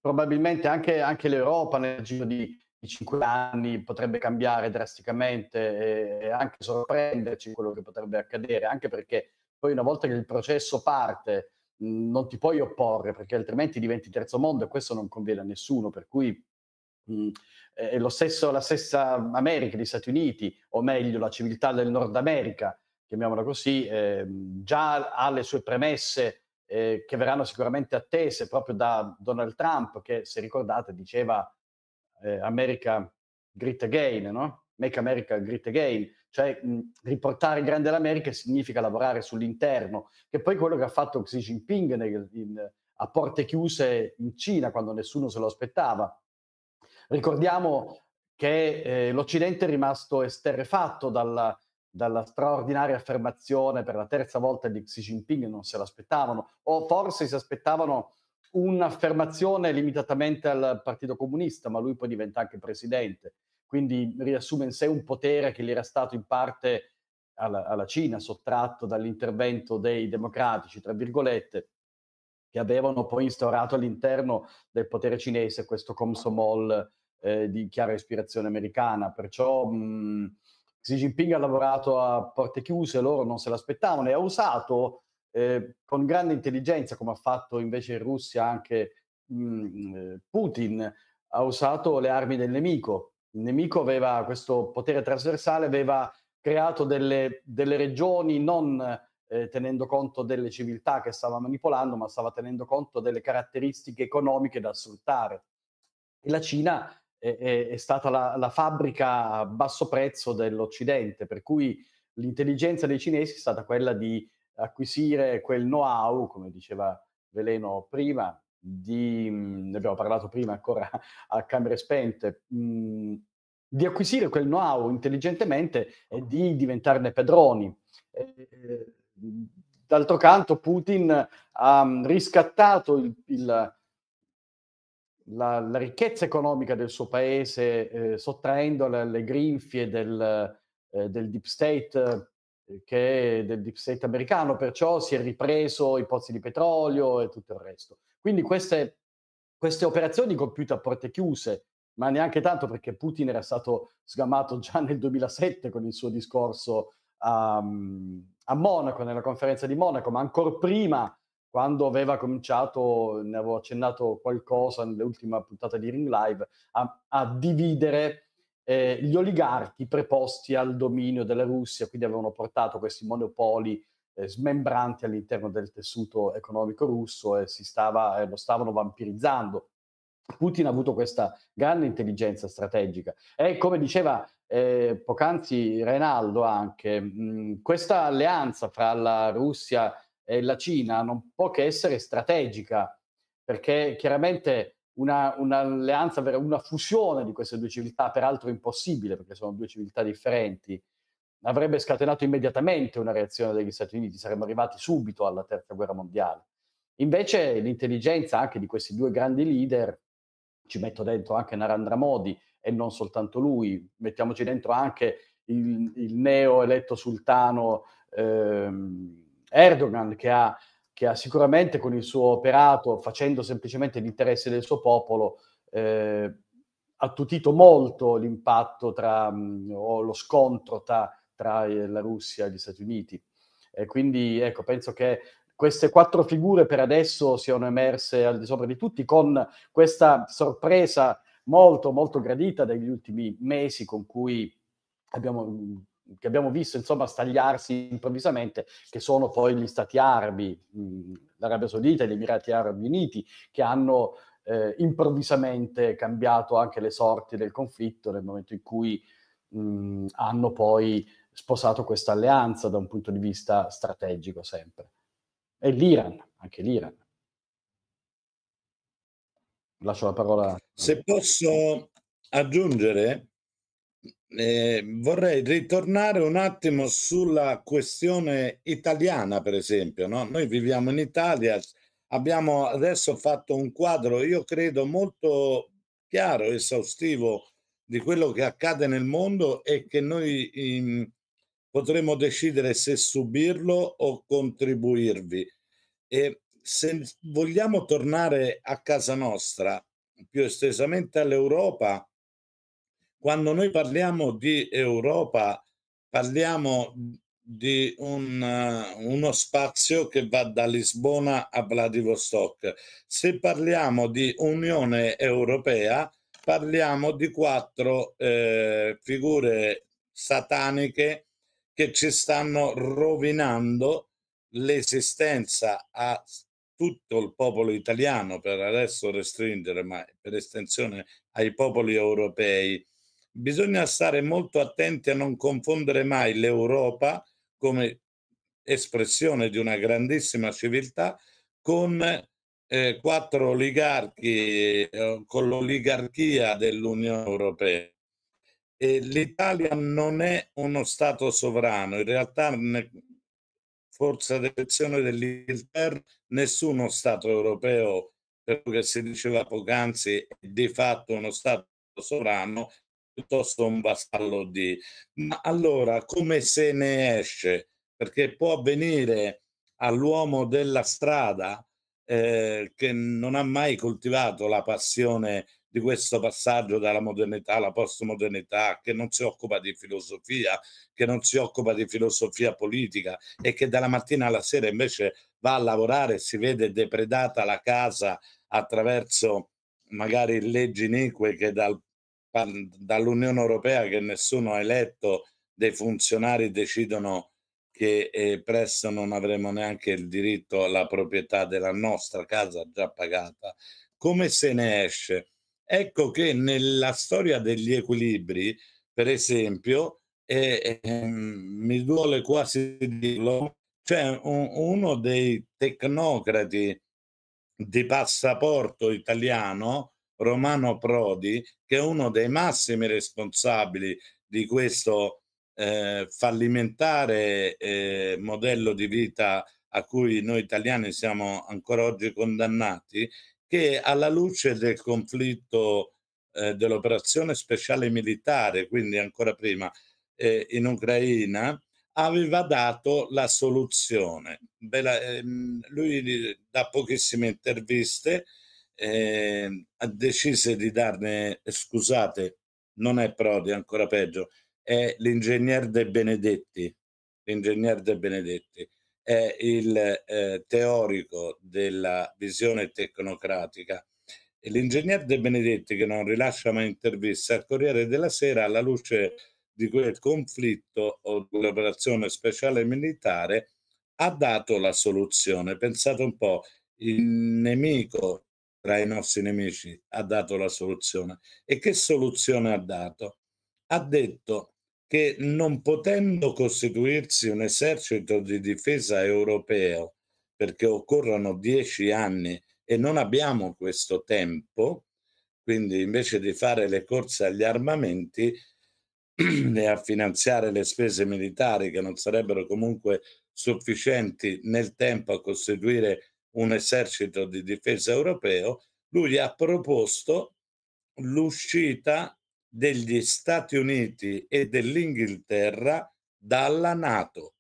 S4: probabilmente anche, anche, l'Europa nel giro di, di cinque anni potrebbe cambiare drasticamente e, e anche sorprenderci quello che potrebbe accadere, anche perché poi una volta che il processo parte, Mhmm, non ti puoi opporre perché altrimenti diventi terzo mondo e questo non conviene a nessuno, per cui mh, mhmm, è lo stesso, la stessa America, gli Stati Uniti, o meglio la civiltà del Nord America, chiamiamola così, eh, già ha le sue premesse eh, che verranno sicuramente attese proprio da Donald Trump che, se ricordate, diceva eh, America Great Again, no? Make America Great Again, cioè mh, riportare grande l'America significa lavorare sull'interno, che poi quello che ha fatto Xi Jinping nel, in, a porte chiuse in Cina quando nessuno se lo aspettava. Ricordiamo che eh, l'Occidente è rimasto esterrefatto dalla, dalla straordinaria affermazione per la terza volta di Xi Jinping, non se l'aspettavano, o forse si aspettavano un'affermazione limitatamente al Partito Comunista, ma lui poi diventa anche presidente quindi riassume in sé un potere che gli era stato in parte alla, alla Cina sottratto dall'intervento dei democratici, tra virgolette, che avevano poi instaurato all'interno del potere cinese questo Comsomol eh, di chiara ispirazione americana. Perciò mh, mm, Xi Jinping ha lavorato a porte chiuse, loro non se l'aspettavano e ha usato eh, con grande intelligenza, come ha fatto invece in Russia anche mh, mm, eh, Putin, ha usato le armi del nemico il nemico aveva questo potere trasversale, aveva creato delle, delle regioni non eh, tenendo conto delle civiltà che stava manipolando, ma stava tenendo conto delle caratteristiche economiche da sfruttare. E la Cina è, è, è stata la, la, fabbrica a basso prezzo dell'Occidente, per cui l'intelligenza dei cinesi è stata quella di acquisire quel know-how, come diceva Veleno prima, di, mhmm, ne abbiamo parlato prima ancora a camere spente, mh, mhmm, di acquisire quel know-how intelligentemente e di diventarne padroni.
S2: E,
S4: mhmm, d'altro canto Putin ha riscattato il, il la, la, ricchezza economica del suo paese, eh, sottraendola alle grinfie del, eh, del deep state che è del deep state americano, perciò si è ripreso i pozzi di petrolio e tutto il resto. Quindi queste, queste operazioni compiute a porte chiuse, ma neanche tanto perché Putin era stato sgamato già nel 2007 con il suo discorso um, a Monaco, nella conferenza di Monaco, ma ancora prima quando aveva cominciato, ne avevo accennato qualcosa nell'ultima puntata di Ring Live, a, a dividere eh, gli oligarchi preposti al dominio della Russia, quindi avevano portato questi monopoli eh, smembranti all'interno del tessuto economico russo e stava, eh, lo stavano vampirizzando. Putin ha avuto questa grande intelligenza strategica e come diceva eh, poc'anzi Reinaldo anche, mh, mm, questa alleanza fra la Russia e la Cina non può che essere strategica perché chiaramente una, un'alleanza, una fusione di queste due civiltà, peraltro impossibile perché sono due civiltà differenti, avrebbe scatenato immediatamente una reazione degli Stati Uniti, saremmo arrivati subito alla terza guerra mondiale. Invece l'intelligenza anche di questi due grandi leader, ci metto dentro anche Narendra Modi e non soltanto lui, mettiamoci dentro anche il, il neo eletto sultano ehm, Erdogan che ha che ha sicuramente con il suo operato, facendo semplicemente l'interesse del suo popolo, eh, attutito molto l'impatto tra, mm, o lo scontro tra, tra eh, la Russia e gli Stati Uniti. E quindi ecco, penso che queste quattro figure per adesso siano emerse al di sopra di tutti con questa sorpresa molto molto gradita degli ultimi mesi con cui abbiamo mm, che abbiamo visto insomma stagliarsi improvvisamente, che sono poi gli stati arabi, mhmm, l'Arabia Saudita e gli Emirati Arabi Uniti, che hanno eh, improvvisamente cambiato anche le sorti del conflitto nel momento in cui mh, mhmm, hanno poi sposato questa alleanza da un punto di vista strategico sempre. E l'Iran, anche l'Iran. Lascio la parola. Se posso aggiungere,
S3: eh, vorrei ritornare un attimo sulla questione italiana, per esempio. No? Noi viviamo in Italia, abbiamo adesso fatto un quadro, io credo, molto chiaro, esaustivo di quello che accade nel mondo e che noi ehm, potremo decidere se subirlo o contribuirvi. E se vogliamo tornare a casa nostra, più estesamente all'Europa, quando noi parliamo di Europa, parliamo di un, uh, uno spazio che va da Lisbona a Vladivostok. Se parliamo di Unione Europea, parliamo di quattro eh, figure sataniche che ci stanno rovinando l'esistenza a tutto il popolo italiano, per adesso restringere, ma per estensione ai popoli europei, bisogna stare molto attenti a non confondere mai l'Europa come espressione di una grandissima civiltà con eh, quattro oligarchi, eh, con l'oligarchia dell'Unione Europea. E L'Italia non è uno Stato sovrano, in realtà ne, forse ad eccezione dell'Inghilterra nessuno Stato europeo, per quello che si diceva poc'anzi, è di fatto uno Stato sovrano piuttosto un vassallo di... Ma allora come se ne esce? Perché può avvenire all'uomo della strada eh, che non ha mai coltivato la passione di questo passaggio dalla modernità alla postmodernità, che non si occupa di filosofia, che non si occupa di filosofia politica e che dalla mattina alla sera invece va a lavorare e si vede depredata la casa attraverso magari leggi inique che dal dall'Unione Europea che nessuno ha eletto, dei funzionari decidono che eh, presto non avremo neanche il diritto alla proprietà della nostra casa già pagata. Come se ne esce? Ecco che nella storia degli equilibri, per esempio, eh, eh, mi duole quasi dirlo, c'è un, uno dei tecnocrati di passaporto italiano Romano Prodi, che è uno dei massimi responsabili di questo eh, fallimentare eh, modello di vita a cui noi italiani siamo ancora oggi condannati, che alla luce del conflitto eh, dell'operazione speciale militare, quindi ancora prima eh, in Ucraina, aveva dato la soluzione. Beh, ehm, lui eh, da pochissime interviste eh, decise di darne, eh, scusate, non è Prodi, ancora peggio, è l'ingegner De Benedetti, l'ingegner De Benedetti è il eh, teorico della visione tecnocratica. E l'ingegner De Benedetti, che non rilascia mai interviste al Corriere della Sera, alla luce di quel conflitto o dell'operazione speciale militare, ha dato la soluzione. Pensate un po', il nemico tra i nostri nemici ha dato la soluzione. E che soluzione ha dato? Ha detto che non potendo costituirsi un esercito di difesa europeo, perché occorrono dieci anni e non abbiamo questo tempo, quindi invece di fare le corse agli armamenti e a finanziare le spese militari che non sarebbero comunque sufficienti nel tempo a costituire un esercito di difesa europeo, lui ha proposto l'uscita degli Stati Uniti e dell'Inghilterra dalla Nato.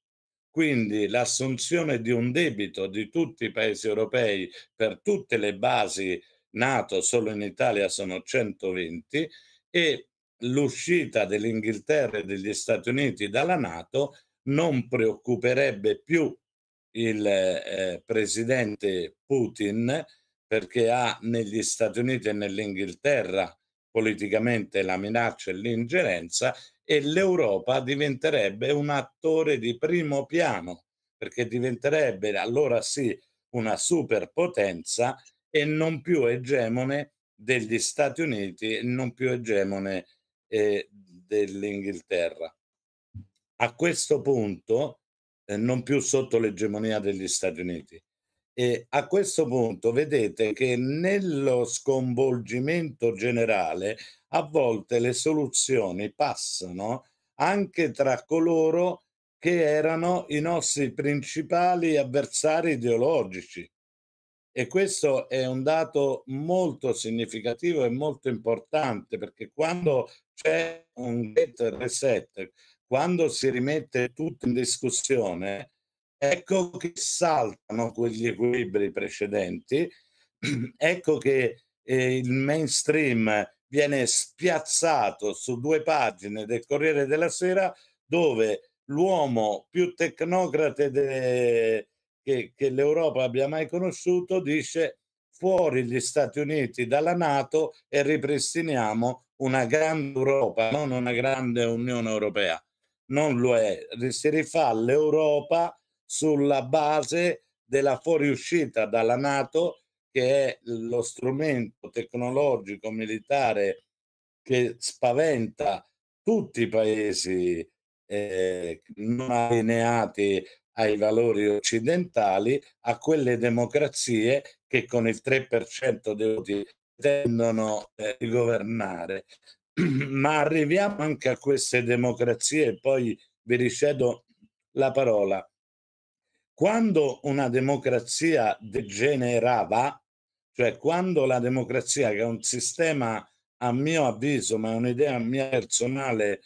S3: Quindi l'assunzione di un debito di tutti i paesi europei per tutte le basi Nato, solo in Italia sono 120, e l'uscita dell'Inghilterra e degli Stati Uniti dalla Nato non preoccuperebbe più il eh, presidente Putin perché ha negli Stati Uniti e nell'Inghilterra politicamente la minaccia e l'ingerenza e l'Europa diventerebbe un attore di primo piano perché diventerebbe allora sì una superpotenza e non più egemone degli Stati Uniti e non più egemone eh, dell'Inghilterra. A questo punto eh, non più sotto l'egemonia degli Stati Uniti. E a questo punto vedete che nello sconvolgimento generale a volte le soluzioni passano anche tra coloro che erano i nostri principali avversari ideologici. E questo è un dato molto significativo e molto importante perché quando c'è un get reset, quando si rimette tutto in discussione, ecco che saltano quegli equilibri precedenti, ecco che eh, il mainstream viene spiazzato su due pagine del Corriere della Sera dove l'uomo più tecnocrate de... che, che l'Europa abbia mai conosciuto dice fuori gli Stati Uniti dalla Nato e ripristiniamo una grande Europa, non una grande Unione Europea non lo è, si rifà l'Europa sulla base della fuoriuscita dalla Nato, che è lo strumento tecnologico militare che spaventa tutti i paesi eh, non allineati ai valori occidentali, a quelle democrazie che con il 3% dei voti tendono a eh, governare. ma arriviamo anche a queste democrazie, e poi vi ricedo la parola. Quando una democrazia degenerava, cioè quando la democrazia, che è un sistema a mio avviso, ma è un'idea mia personale,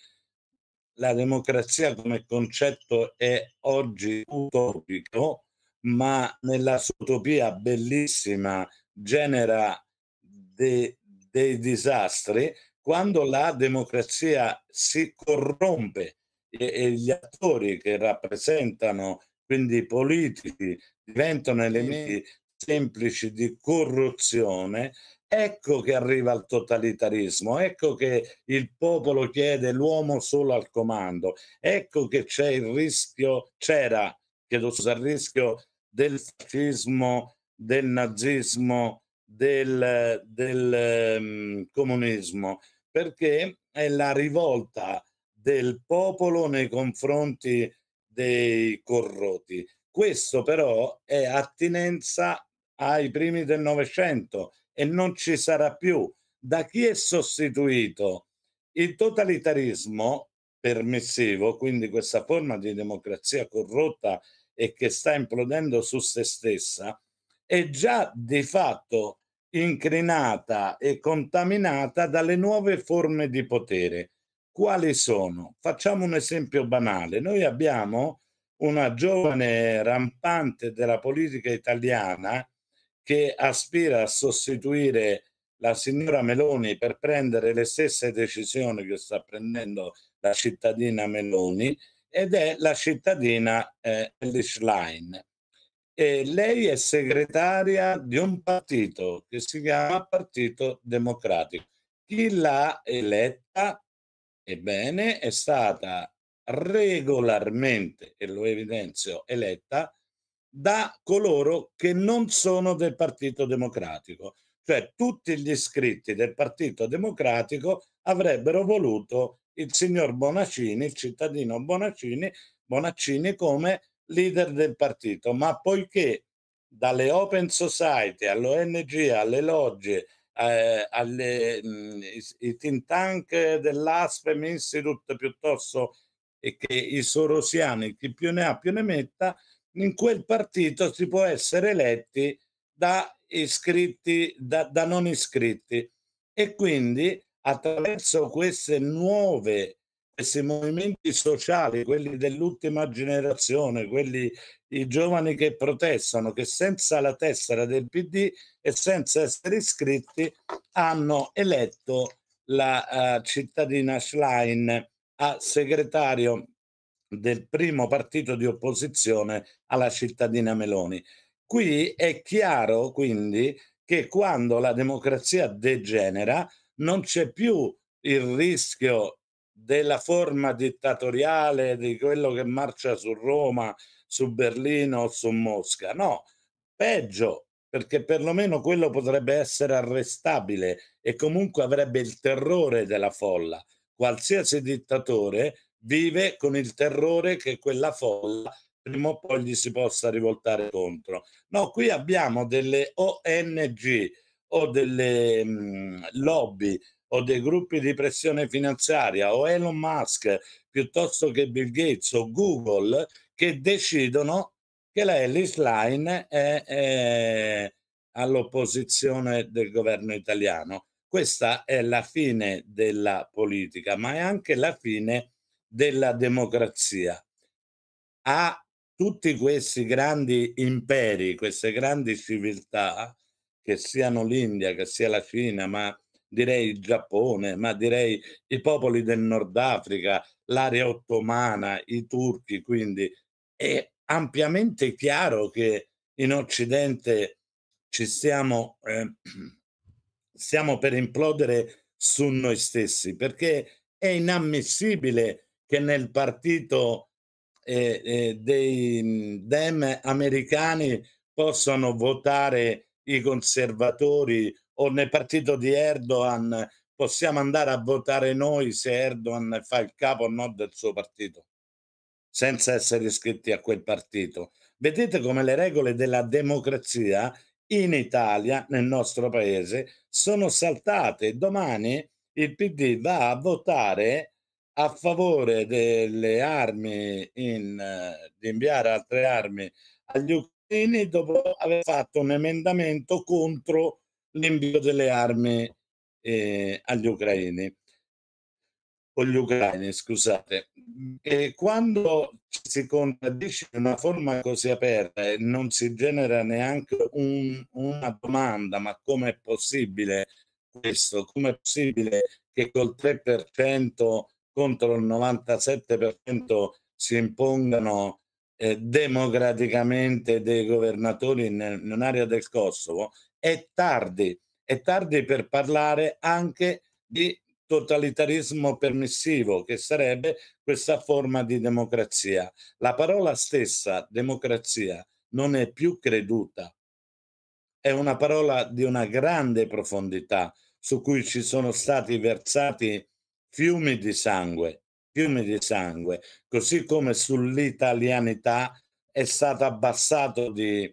S3: la democrazia come concetto è oggi utopico, ma nella sua utopia bellissima genera de, dei disastri, quando la democrazia si corrompe e, e gli attori che rappresentano, quindi i politici, diventano elementi semplici di corruzione, ecco che arriva il totalitarismo, ecco che il popolo chiede l'uomo solo al comando, ecco che c'è il rischio, c'era, chiedo scusa, il rischio del fascismo, del nazismo, del, del um, comunismo, perché è la rivolta del popolo nei confronti dei corrotti. Questo però è attinenza ai primi del Novecento e non ci sarà più. Da chi è sostituito? Il totalitarismo permissivo, quindi questa forma di democrazia corrotta e che sta implodendo su se stessa, è già di fatto incrinata e contaminata dalle nuove forme di potere. Quali sono? Facciamo un esempio banale. Noi abbiamo una giovane rampante della politica italiana che aspira a sostituire la signora Meloni per prendere le stesse decisioni che sta prendendo la cittadina Meloni ed è la cittadina eh, Elish Line e lei è segretaria di un partito che si chiama Partito Democratico. Chi l'ha eletta, ebbene, è stata regolarmente, e lo evidenzio, eletta da coloro che non sono del Partito Democratico. Cioè tutti gli iscritti del Partito Democratico avrebbero voluto il signor Bonaccini, il cittadino Bonaccini, Bonaccini come leader del partito, ma poiché dalle Open Society all'ONG, alle logge, eh, alle, mh, mm, i, i think tank dell'Aspem Institute piuttosto che i sorosiani, chi più ne ha più ne metta, in quel partito si può essere eletti da iscritti, da, da non iscritti. E quindi attraverso queste nuove questi movimenti sociali, quelli dell'ultima generazione, quelli i giovani che protestano, che senza la tessera del PD e senza essere iscritti hanno eletto la uh, cittadina Schlein a segretario del primo partito di opposizione alla cittadina Meloni. Qui è chiaro quindi che quando la democrazia degenera non c'è più il rischio della forma dittatoriale di quello che marcia su Roma, su Berlino o su Mosca. No, peggio, perché perlomeno quello potrebbe essere arrestabile e comunque avrebbe il terrore della folla. Qualsiasi dittatore vive con il terrore che quella folla prima o poi gli si possa rivoltare contro. No, qui abbiamo delle ONG o delle mh, mm, lobby o dei gruppi di pressione finanziaria o Elon Musk piuttosto che Bill Gates o Google che decidono che la Ellis Line è, è all'opposizione del governo italiano. Questa è la fine della politica, ma è anche la fine della democrazia. A tutti questi grandi imperi, queste grandi civiltà, che siano l'India, che sia la Cina, ma direi il Giappone, ma direi i popoli del Nord Africa, l'area ottomana, i turchi, quindi è ampiamente chiaro che in Occidente ci stiamo, eh, stiamo per implodere su noi stessi, perché è inammissibile che nel partito eh, eh, dei mm, dem americani possano votare i conservatori o nel partito di Erdogan possiamo andare a votare noi se Erdogan fa il capo o no del suo partito, senza essere iscritti a quel partito. Vedete come le regole della democrazia in Italia, nel nostro paese, sono saltate. Domani il PD va a votare a favore delle armi, in, di inviare altre armi agli ucraini dopo aver fatto un emendamento contro l'invio delle armi eh, agli ucraini o gli ucraini, scusate. E quando si contraddice in una forma così aperta e non si genera neanche un, una domanda, ma come è possibile questo? Come è possibile che col 3% contro il 97% si impongano eh, democraticamente dei governatori in, in un'area del Kosovo? è tardi, è tardi per parlare anche di totalitarismo permissivo, che sarebbe questa forma di democrazia. La parola stessa, democrazia, non è più creduta. È una parola di una grande profondità su cui ci sono stati versati fiumi di sangue, fiumi di sangue, così come sull'italianità è stato abbassato di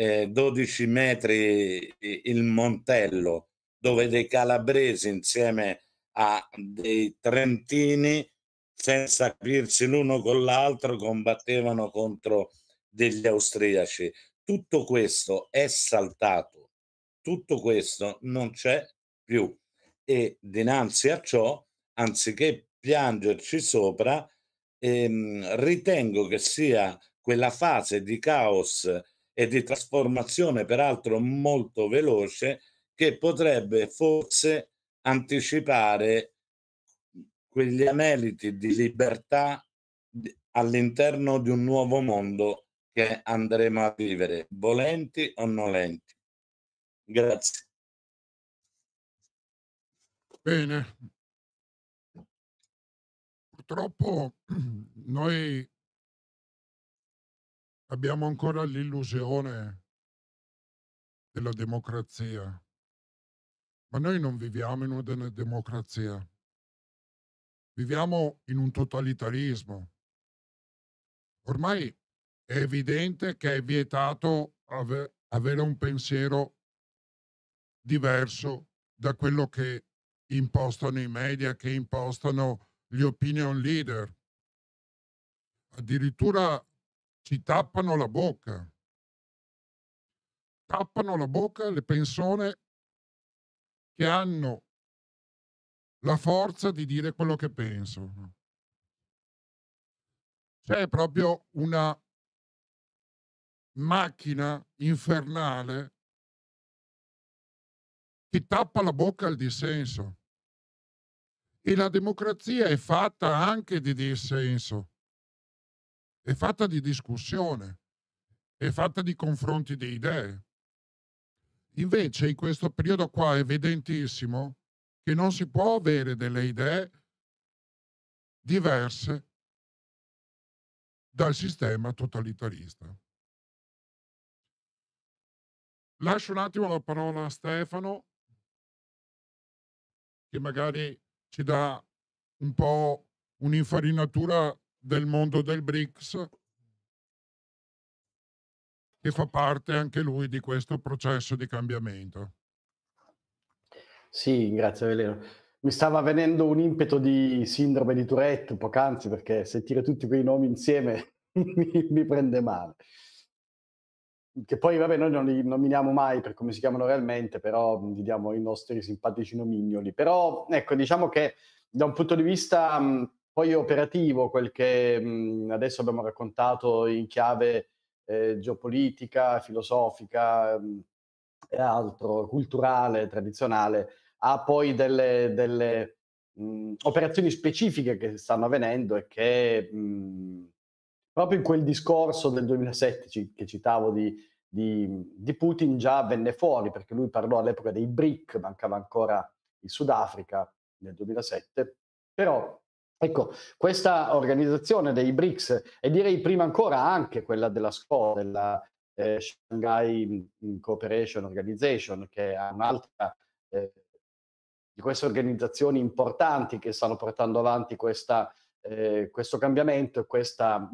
S3: eh, 12 metri il Montello, dove dei calabresi insieme a dei trentini, senza capirsi l'uno con l'altro, combattevano contro degli austriaci. Tutto questo è saltato, tutto questo non c'è più e dinanzi a ciò, anziché piangerci sopra, ehm, ritengo che sia quella fase di caos e di trasformazione peraltro molto veloce che potrebbe forse anticipare quegli aneliti di libertà all'interno di un nuovo mondo che andremo a
S2: vivere, volenti o nolenti. Grazie. Bene. Purtroppo noi Abbiamo ancora l'illusione della democrazia, ma
S1: noi non viviamo in una democrazia, viviamo in un totalitarismo. Ormai è evidente che è vietato ave avere un pensiero diverso da quello che impostano i media, che impostano gli opinion leader. Addirittura ci tappano la bocca. Tappano la bocca le persone che hanno la forza di dire quello che pensano.
S2: C'è proprio una macchina infernale che tappa
S1: la bocca al dissenso. E la democrazia è fatta anche di dissenso è fatta di discussione, è fatta di confronti di idee. Invece in questo periodo qua è evidentissimo che non si può avere delle idee diverse
S2: dal sistema totalitarista. Lascio un attimo la parola a Stefano,
S1: che magari ci dà
S2: un po'
S1: un'infarinatura del mondo del BRICS, che fa parte anche lui di questo processo di cambiamento.
S4: Sì, grazie Veleno. Mi stava venendo un impeto di sindrome di Tourette poc'anzi perché sentire tutti quei nomi insieme mi, prende male. Che poi, vabbè, noi non li nominiamo mai per come si chiamano realmente, però gli diamo i nostri simpatici nomignoli. Però, ecco, diciamo che da un punto di vista mh, poi operativo, quel che mh, mhmm, adesso abbiamo raccontato in chiave eh, geopolitica, filosofica mh, mhmm, e altro, culturale, tradizionale, ha poi delle, delle mh, mhmm, operazioni specifiche che stanno avvenendo e che proprio in quel discorso del 2007 che citavo di, di, di, Putin già venne fuori perché lui parlò all'epoca dei BRIC, mancava ancora il Sudafrica nel 2007, però Ecco, questa organizzazione dei BRICS e direi prima ancora anche quella della SCO, della eh, Shanghai Cooperation Organization, che è un'altra eh, di queste organizzazioni importanti che stanno portando avanti questa, eh, questo cambiamento e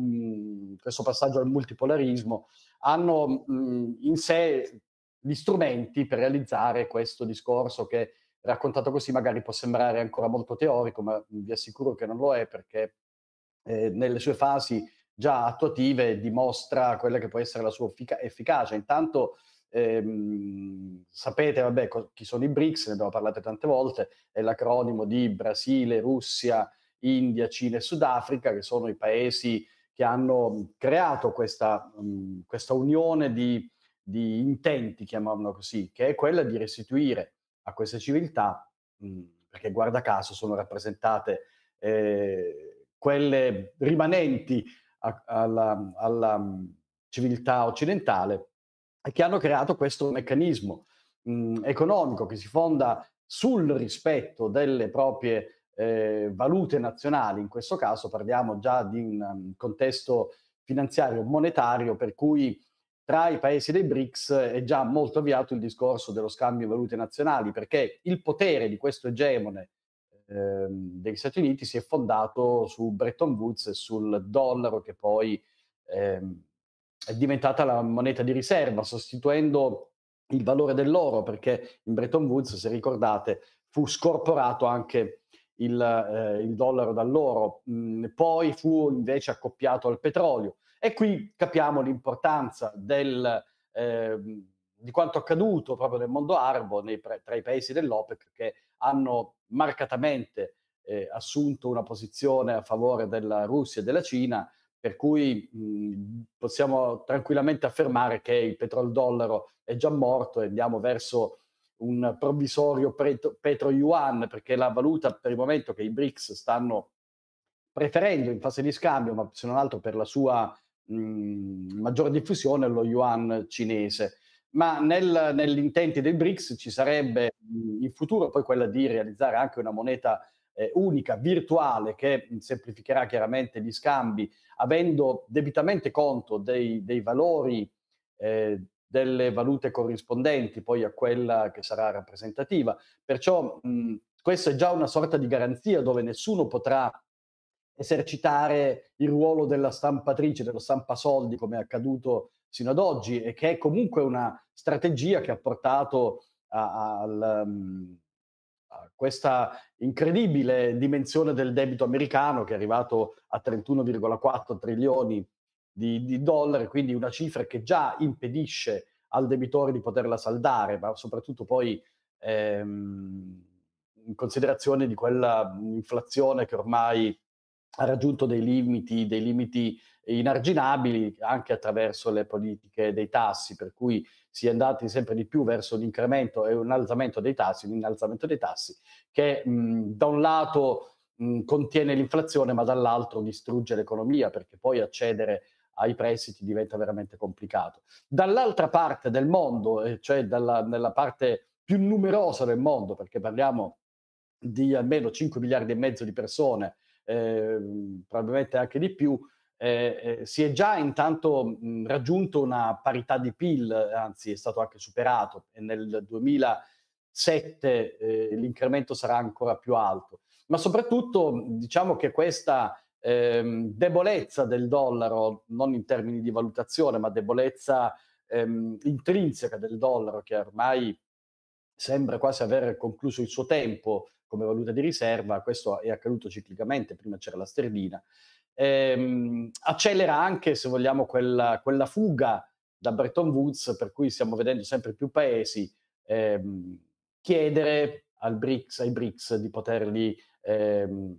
S4: mm, questo passaggio al multipolarismo, hanno mh, mm, in sé gli strumenti per realizzare questo discorso che raccontato così magari può sembrare ancora molto teorico, ma vi assicuro che non lo è perché eh, nelle sue fasi già attuative dimostra quella che può essere la sua effic- efficacia. Intanto ehm, sapete vabbè, co- chi sono i BRICS, ne abbiamo parlato tante volte, è l'acronimo di Brasile, Russia, India, Cina e Sudafrica, che sono i paesi che hanno creato questa, mh, mm, questa unione di, di intenti, chiamiamola così, che è quella di restituire a queste civiltà, mh, mhmm, perché guarda caso sono rappresentate eh, quelle rimanenti a, alla, alla mhmm, civiltà occidentale e che hanno creato questo meccanismo mh, mhmm, economico che si fonda sul rispetto delle proprie eh, valute nazionali, in questo caso parliamo già di un um, contesto finanziario monetario per cui tra i paesi dei BRICS è già molto avviato il discorso dello scambio di valute nazionali, perché il potere di questo egemone eh, degli Stati Uniti si è fondato su Bretton Woods e sul dollaro che poi eh, è diventata la moneta di riserva, sostituendo il valore dell'oro, perché in Bretton Woods, se ricordate, fu scorporato anche il, eh, il dollaro dall'oro, mm, poi fu invece accoppiato al petrolio e qui capiamo l'importanza del, eh, di quanto accaduto proprio nel mondo arabo, nei, tra i paesi dell'OPEC che hanno marcatamente eh, assunto una posizione a favore della Russia e della Cina, per cui mh, possiamo tranquillamente affermare che il petrol dollaro è già morto e andiamo verso un provvisorio petro, petro yuan, perché la valuta per il momento che i BRICS stanno preferendo in fase di scambio, ma se non altro per la sua mh, mhmm, maggiore diffusione lo yuan cinese. Ma nel, nell'intento dei BRICS ci sarebbe mhmm, in futuro poi quella di realizzare anche una moneta eh, unica, virtuale, che semplificherà chiaramente gli scambi, avendo debitamente conto dei, dei valori eh, delle valute corrispondenti poi a quella che sarà rappresentativa. Perciò mh, mhmm, questa è già una sorta di garanzia dove nessuno potrà esercitare il ruolo della stampatrice, dello stampasoldi come è accaduto sino ad oggi e che è comunque una strategia che ha portato a, a, a questa incredibile dimensione del debito americano che è arrivato a 31,4 trilioni di, di dollari, quindi una cifra che già impedisce al debitore di poterla saldare, ma soprattutto poi ehm, in considerazione di quella inflazione che ormai ha raggiunto dei limiti, dei limiti inarginabili anche attraverso le politiche dei tassi, per cui si è andati sempre di più verso un incremento e un alzamento dei tassi, un innalzamento dei tassi, che mh, da un lato mh, contiene l'inflazione, ma dall'altro distrugge l'economia, perché poi accedere ai prestiti diventa veramente complicato. Dall'altra parte del mondo, cioè dalla, nella parte più numerosa del mondo, perché parliamo di almeno 5 miliardi e mezzo di persone, Ehm, probabilmente anche di più, eh, eh, si è già intanto mh, raggiunto una parità di PIL, anzi è stato anche superato e nel 2007 eh, l'incremento sarà ancora più alto. Ma soprattutto diciamo che questa ehm, debolezza del dollaro, non in termini di valutazione, ma debolezza ehm, intrinseca del dollaro che ormai sembra quasi aver concluso il suo tempo, come valuta di riserva, questo è accaduto ciclicamente, prima c'era la sterlina, ehm, accelera anche, se vogliamo, quella, quella, fuga da Bretton Woods, per cui stiamo vedendo sempre più paesi ehm, chiedere BRICS, ai BRICS di poterli ehm,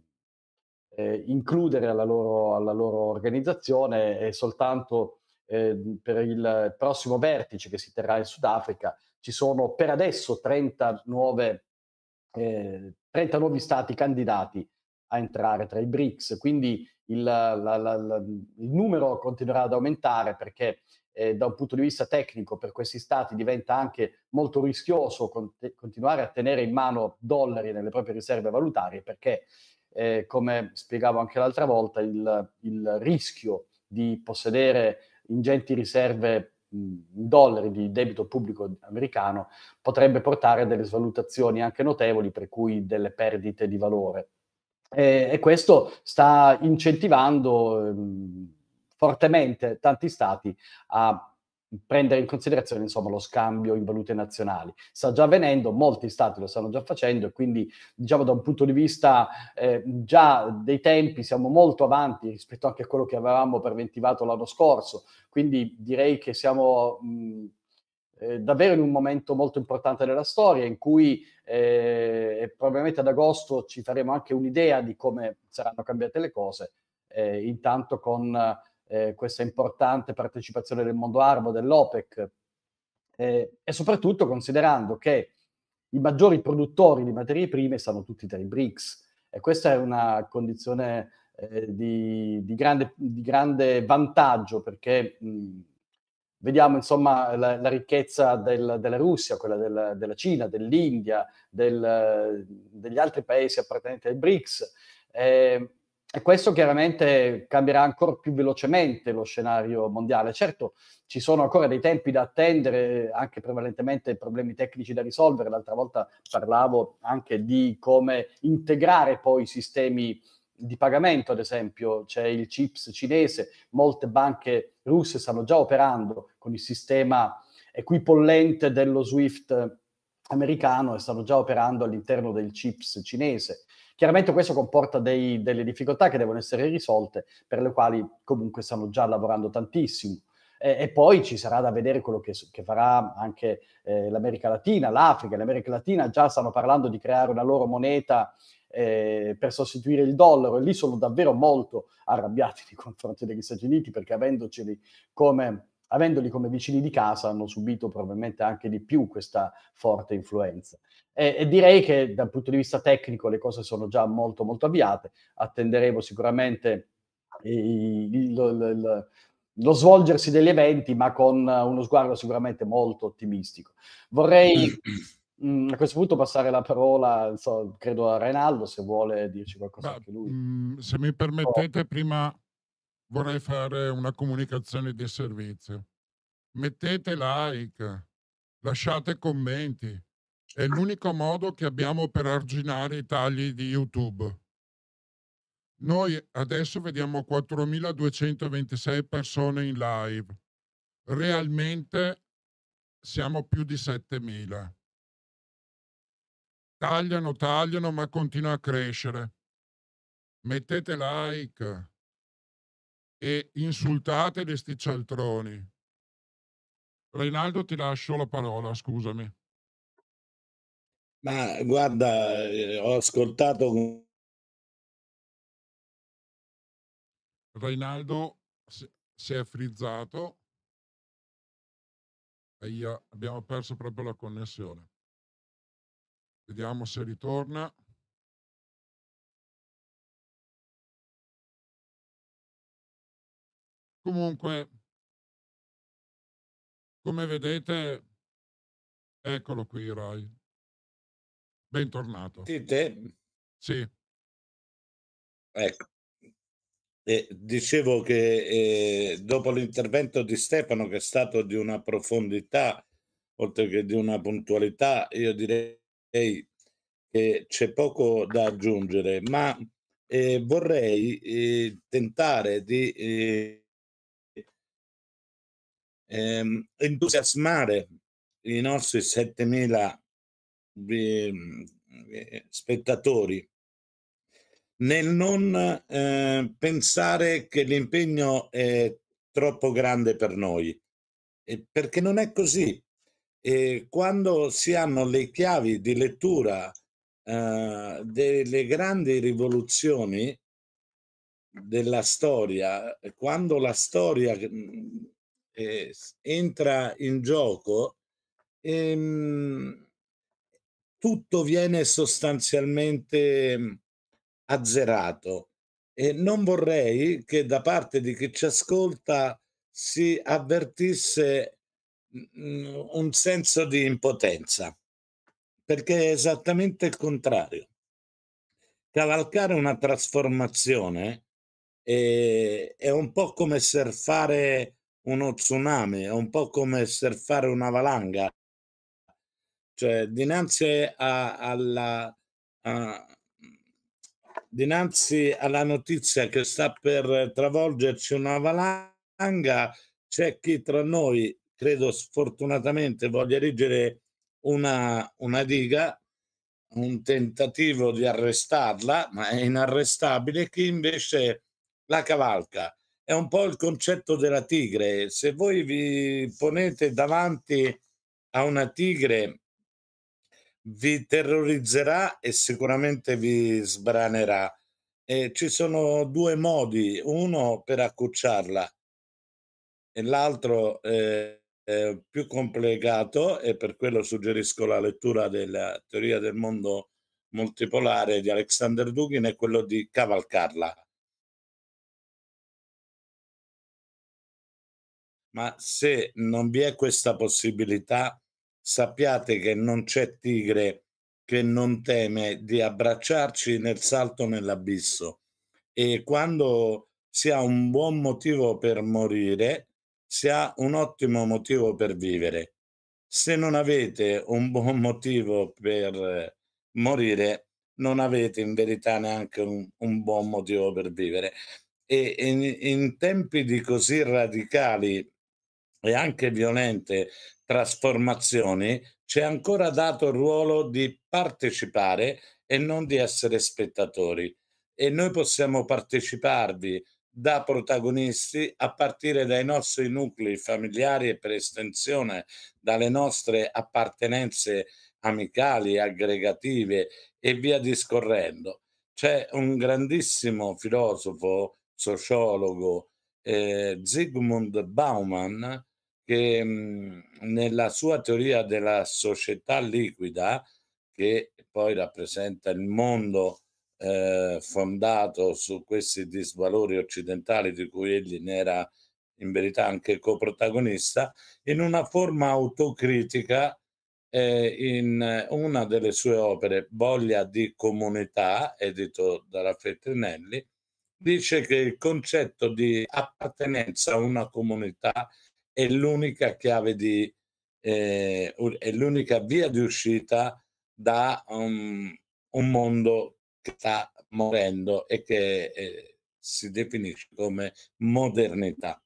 S4: eh, includere alla loro, alla loro, organizzazione e soltanto eh, per il prossimo vertice che si terrà in Sudafrica ci sono per adesso 30 nuove eh, 30 nuovi stati candidati a entrare tra i BRICS, quindi il, la, la, la, il numero continuerà ad aumentare perché eh, da un punto di vista tecnico per questi stati diventa anche molto rischioso cont- continuare a tenere in mano dollari nelle proprie riserve valutarie perché, eh, come spiegavo anche l'altra volta, il, il rischio di possedere ingenti riserve dollari di debito pubblico americano potrebbe portare a delle svalutazioni anche notevoli, per cui delle perdite di valore. E, e questo sta incentivando ehm, fortemente tanti stati a prendere in considerazione insomma, lo scambio in valute nazionali. Sta già avvenendo, molti stati lo stanno già facendo e quindi diciamo da un punto di vista eh, già dei tempi siamo molto avanti rispetto anche a quello che avevamo preventivato l'anno scorso, quindi direi che siamo mh, eh, davvero in un momento molto importante della storia in cui eh, probabilmente ad agosto ci faremo anche un'idea di come saranno cambiate le cose, eh, intanto con eh, questa importante partecipazione del mondo arabo, dell'OPEC, eh, e soprattutto considerando che i maggiori produttori di materie prime sono tutti tra i BRICS e questa è una condizione eh, di, di, grande, di, grande, vantaggio perché mh, vediamo insomma la, la ricchezza del, della Russia, quella del, della Cina, dell'India, del, degli altri paesi appartenenti ai BRICS. Eh, e questo chiaramente cambierà ancora più velocemente lo scenario mondiale. Certo, ci sono ancora dei tempi da attendere, anche prevalentemente problemi tecnici da risolvere. L'altra volta parlavo anche di come integrare poi i sistemi di pagamento, ad esempio, c'è il CIPS cinese, molte banche russe stanno già operando con il sistema equipollente dello SWIFT americano e stanno già operando all'interno del CIPS cinese. Chiaramente questo comporta dei, delle difficoltà che devono essere risolte, per le quali comunque stanno già lavorando tantissimo. E, e poi ci sarà da vedere quello che, che farà anche eh, l'America Latina, l'Africa. L'America Latina già stanno parlando di creare una loro moneta eh, per sostituire il dollaro e lì sono davvero molto arrabbiati nei confronti degli Stati Uniti perché avendoceli come avendoli come vicini di casa, hanno subito probabilmente anche di più questa forte influenza. E, e, direi che dal punto di vista tecnico le cose sono già molto molto avviate, attenderemo sicuramente il, il, il, lo svolgersi degli eventi, ma con uno sguardo sicuramente molto ottimistico. Vorrei mh, mm. mm, a questo punto passare la parola, so, credo a Reinaldo, se vuole dirci qualcosa anche lui. Mm,
S1: se mi permettete, oh. prima vorrei fare una comunicazione di servizio. Mettete like, lasciate commenti, è l'unico modo che abbiamo per arginare i tagli di YouTube. Noi adesso vediamo 4.226 persone in live. Realmente siamo più di 7.000. Tagliano, tagliano, ma continua a crescere. Mettete like e insultate gli sticcialtroni.
S2: Reinaldo ti lascio la parola, scusami. Ma guarda, eh, ho ascoltato... Reinaldo si è frizzato e io abbiamo perso proprio la connessione. Vediamo se ritorna. Comunque, come vedete, eccolo qui, Rai. Bentornato. Sentite? Sì. Ecco.
S3: Eh, dicevo che eh, dopo l'intervento di Stefano, che è stato di una profondità, oltre che di una puntualità, io direi che c'è poco da aggiungere, ma eh, vorrei eh, tentare di eh, ehm, entusiasmare i nostri 7000 eh, spettatori nel non eh, pensare che l'impegno è troppo grande per noi, eh, perché non è così. Eh, quando si hanno le chiavi di lettura eh, delle grandi rivoluzioni della storia, quando la storia mm, entra in gioco, ehm, tutto viene sostanzialmente azzerato e non vorrei che da parte di chi ci ascolta si avvertisse un senso di impotenza, perché è esattamente il contrario. Cavalcare una trasformazione eh, è, un po' come surfare uno tsunami, è un po' come surfare una valanga, cioè, dinanzi, a, alla, a, dinanzi alla notizia che sta per travolgerci una valanga, c'è chi tra noi, credo sfortunatamente, voglia erigere una, una diga, un tentativo di arrestarla, ma è inarrestabile, chi invece la cavalca. È un po' il concetto della tigre. Se voi vi ponete davanti a una tigre vi terrorizzerà e sicuramente vi sbranerà. Eh, ci sono due modi, uno per accucciarla e l'altro eh, eh, più complicato e per quello suggerisco la lettura della teoria del mondo
S2: multipolare di Alexander Dugin è quello di cavalcarla. Ma se non vi è
S3: questa possibilità, sappiate che non c'è tigre che non teme di abbracciarci nel salto nell'abisso e quando si ha un buon motivo per morire, si ha un ottimo motivo per vivere. Se non avete un buon motivo per morire, non avete in verità neanche un, un buon motivo per vivere. E in, in tempi di così radicali e anche violente trasformazioni, ci è ancora dato il ruolo di partecipare e non di essere spettatori. E noi possiamo parteciparvi da protagonisti a partire dai nostri nuclei familiari e per estensione dalle nostre appartenenze amicali, aggregative e via discorrendo. C'è un grandissimo filosofo, sociologo, eh, Zygmunt Bauman, che mhmm, nella sua teoria della società liquida, che poi rappresenta il mondo eh, fondato su questi disvalori occidentali di cui egli ne era in verità anche coprotagonista, in una forma autocritica eh, in una delle sue opere, Voglia di comunità, edito dalla Feltrinelli, dice che il concetto di appartenenza a una comunità è l'unica chiave di, eh, è l'unica via di uscita da um, un mondo che sta morendo e che eh, si definisce come modernità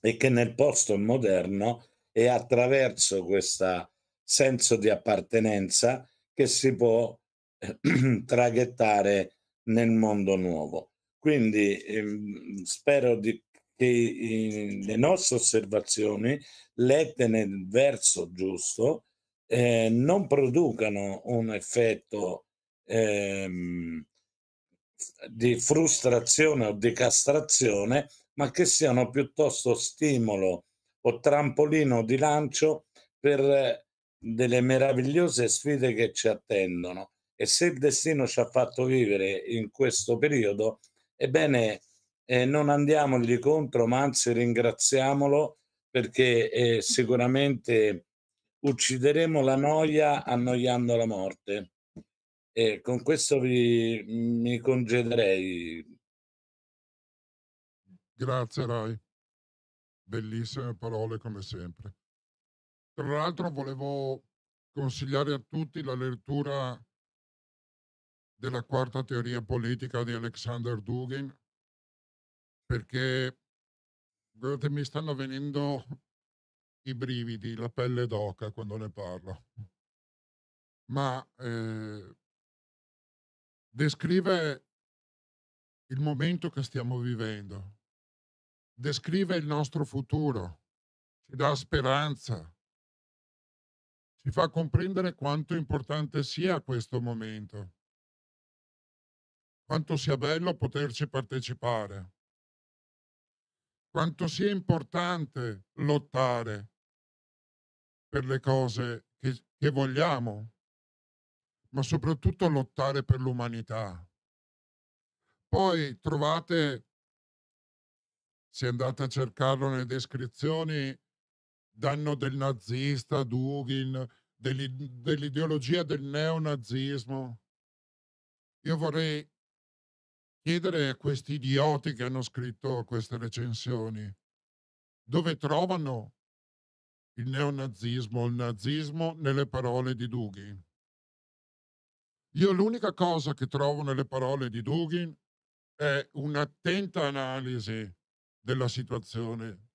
S3: e che nel posto moderno è attraverso questo senso di appartenenza che si può eh, traghettare nel mondo nuovo. Quindi ehm, spero di che le nostre osservazioni, lette nel verso giusto, eh, non producano un effetto ehm, di frustrazione o di castrazione, ma che siano piuttosto stimolo o trampolino di lancio per eh, delle meravigliose sfide che ci attendono. E se il destino ci ha fatto vivere in questo periodo, ebbene eh, non andiamogli contro, ma anzi ringraziamolo perché eh, sicuramente uccideremo la noia annoiando la morte.
S2: E con questo vi, mi congederei.
S1: Grazie Rai, bellissime parole come sempre. Tra l'altro volevo consigliare a tutti la lettura della quarta teoria politica di Alexander Dugin, perché guardate, mi stanno venendo i brividi, la pelle d'oca quando ne parlo. Ma eh, descrive il momento che stiamo vivendo, descrive il nostro futuro, ci dà speranza, ci fa comprendere quanto importante sia questo momento, quanto sia bello poterci partecipare quanto sia importante lottare per le cose che, che vogliamo, ma soprattutto lottare per l'umanità. Poi trovate, se andate a cercarlo nelle descrizioni, danno del nazista, Dugin, dell'ideologia del neonazismo. Io vorrei chiedere a questi idioti che hanno scritto queste recensioni dove trovano il neonazismo, il nazismo nelle parole di Dugin. Io l'unica cosa che trovo nelle parole di Dugin è un'attenta analisi della situazione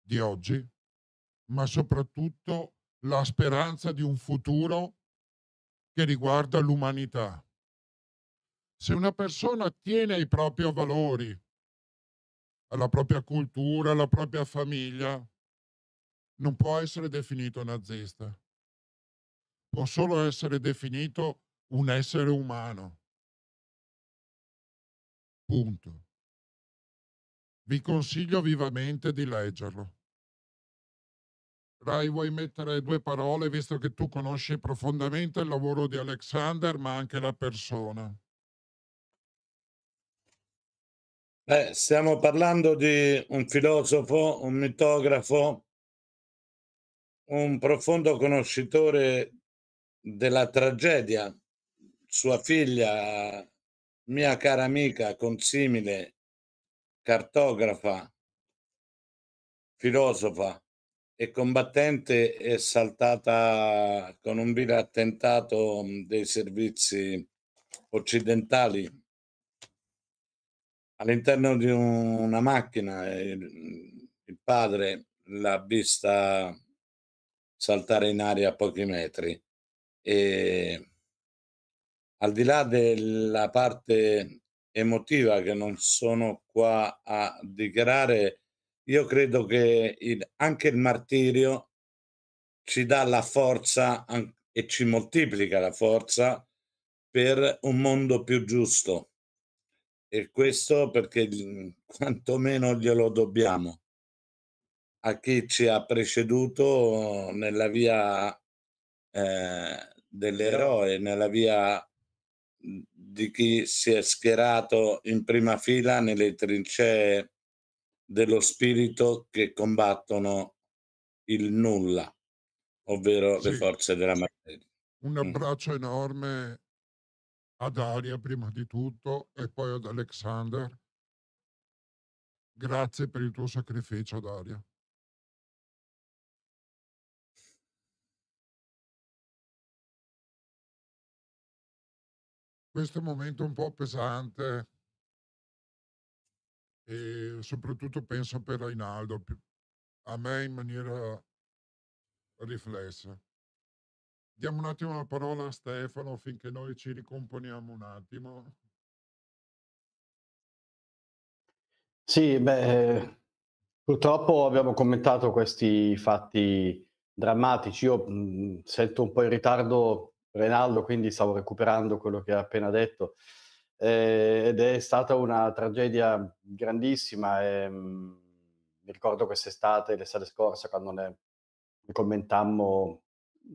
S1: di oggi, ma soprattutto la speranza di un futuro che riguarda l'umanità. Se una persona tiene ai propri valori, alla propria cultura, alla propria famiglia, non può essere definito nazista. Può solo essere
S2: definito un essere umano. Punto. Vi consiglio vivamente di leggerlo.
S1: Rai, vuoi mettere due parole visto che tu conosci profondamente il lavoro di Alexander, ma anche la persona?
S3: Beh, stiamo parlando di un filosofo, un mitografo, un profondo conoscitore della tragedia. Sua figlia, mia cara amica, consimile, cartografa, filosofa e combattente, è saltata con un vile attentato dei servizi occidentali all'interno di una macchina il, il padre l'ha vista saltare in aria a pochi metri e al di là della parte emotiva che non sono qua a dichiarare, io credo che il, anche il martirio ci dà la forza e ci moltiplica la forza per un mondo più giusto, e questo perché quantomeno glielo dobbiamo a chi ci ha preceduto nella via eh, dell'eroe, nella via di chi si è schierato in prima fila nelle trincee dello spirito che combattono il nulla, ovvero sì. le forze della materia.
S1: Un mm. abbraccio mm. enorme ad Aria prima di tutto e poi ad Alexander.
S2: Grazie per il tuo sacrificio, Daria. Questo è un momento un po' pesante,
S1: e soprattutto penso per Reinaldo, a me in maniera riflessa. Diamo un attimo la parola a Stefano finché noi ci ricomponiamo un attimo.
S4: Sì, beh, purtroppo abbiamo commentato questi fatti drammatici. Io mh, mhmm, sento un po' in ritardo Renaldo, quindi stavo recuperando quello che ha appena detto. Eh, ed è stata una tragedia grandissima. E, mh, mhmm, mi ricordo quest'estate, l'estate scorsa, quando ne commentammo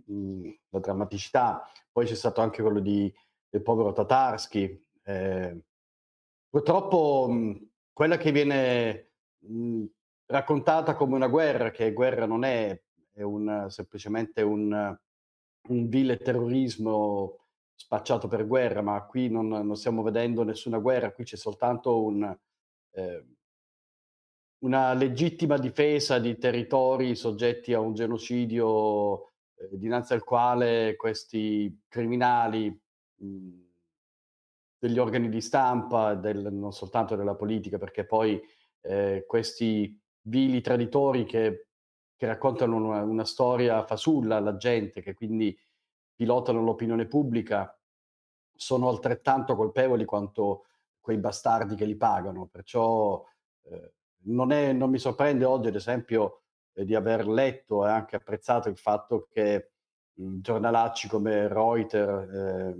S4: Mhmm, la drammaticità. Poi c'è stato anche quello di, del povero Tatarsky. Eh, purtroppo mh, mhmm, quella che viene mh, mhmm, raccontata come una guerra, che guerra non è, è un, semplicemente un, un, vile terrorismo spacciato per guerra, ma qui non, non stiamo vedendo nessuna guerra, qui c'è soltanto un, eh, una legittima difesa di territori soggetti a un genocidio eh, dinanzi al quale questi criminali mhmm, degli organi di stampa, del, non soltanto della politica, perché poi eh, questi vili traditori che, che raccontano una, una, storia fasulla alla gente, che quindi pilotano l'opinione pubblica, sono altrettanto colpevoli quanto quei bastardi che li pagano. Perciò eh, non, è, non, mi sorprende oggi, ad esempio, eh, di aver letto e anche apprezzato il fatto che mh, mhmm, giornalacci come Reuters eh,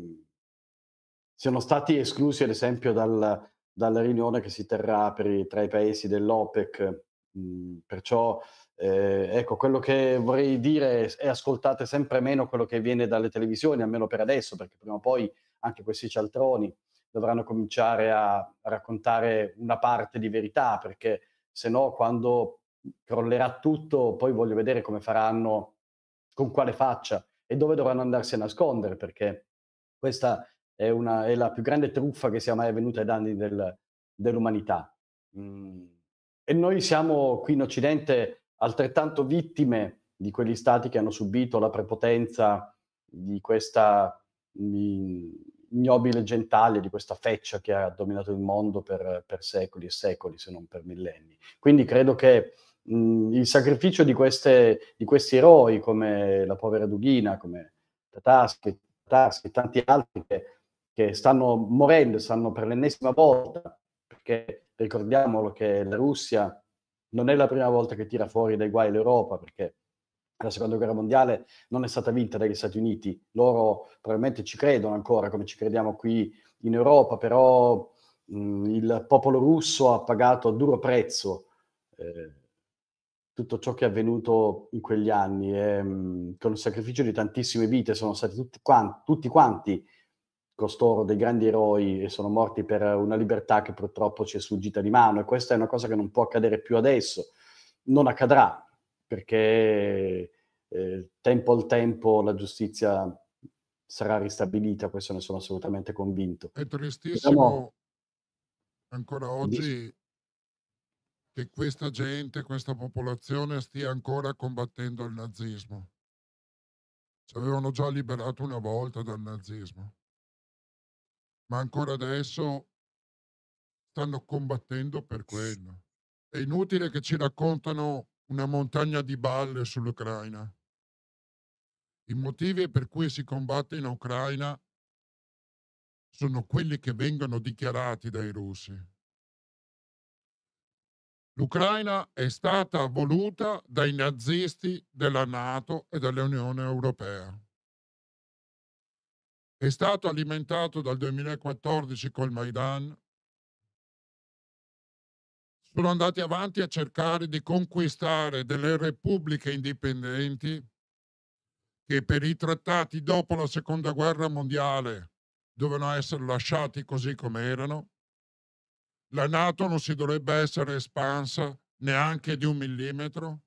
S4: siano stati esclusi ad esempio dal, dalla riunione che si terrà i, tra i paesi dell'OPEC. Mh, mhmm, perciò eh, ecco, quello che vorrei dire è ascoltate sempre meno quello che viene dalle televisioni, almeno per adesso, perché prima o poi anche questi cialtroni dovranno cominciare a raccontare una parte di verità, perché se no quando crollerà tutto, poi voglio vedere come faranno, con quale faccia e dove dovranno andarsi a nascondere, perché questa è, una, è la più grande truffa che sia mai avvenuta ai danni del, dell'umanità. Mm. E noi siamo qui in Occidente altrettanto vittime di quegli stati che hanno subito la prepotenza di questa mm, ignobile gentaglia, di questa feccia che ha dominato il mondo per, per secoli e secoli, se non per millenni. Quindi credo che mh, il sacrificio di, queste, di, questi eroi come la povera Dughina, come Tataschi, e tanti altri che, che stanno morendo, stanno per l'ennesima volta, perché ricordiamolo che la Russia non è la prima volta che tira fuori dai guai l'Europa, perché la seconda guerra mondiale non è stata vinta dagli Stati Uniti, loro probabilmente ci credono ancora come ci crediamo qui in Europa, però mh, il popolo russo ha pagato a duro prezzo eh, tutto ciò che è avvenuto in quegli anni e ehm, mh, con il sacrificio di tantissime vite sono stati tutti quanti, tutti quanti costoro dei grandi eroi e sono morti per una libertà che purtroppo ci è sfuggita di mano e questa è una cosa che non può accadere più adesso, non accadrà perché eh, tempo al tempo la giustizia sarà ristabilita, questo ne sono assolutamente convinto. È tristissimo diciamo,
S1: ancora oggi che questa gente, questa popolazione stia ancora combattendo il nazismo. Ci avevano già liberato una volta dal nazismo, ma ancora adesso stanno combattendo per quello. È inutile che ci raccontano una montagna di balle sull'Ucraina. I motivi per cui si combatte in Ucraina sono quelli che vengono dichiarati dai russi L'Ucraina è stata voluta dai nazisti della Nato e dell'Unione Europea. È stato alimentato dal 2014 col Maidan. Sono andati avanti a cercare di conquistare delle repubbliche indipendenti che per i trattati dopo la Seconda Guerra Mondiale dovevano essere lasciati così come erano la Nato non si dovrebbe essere espansa neanche di un millimetro?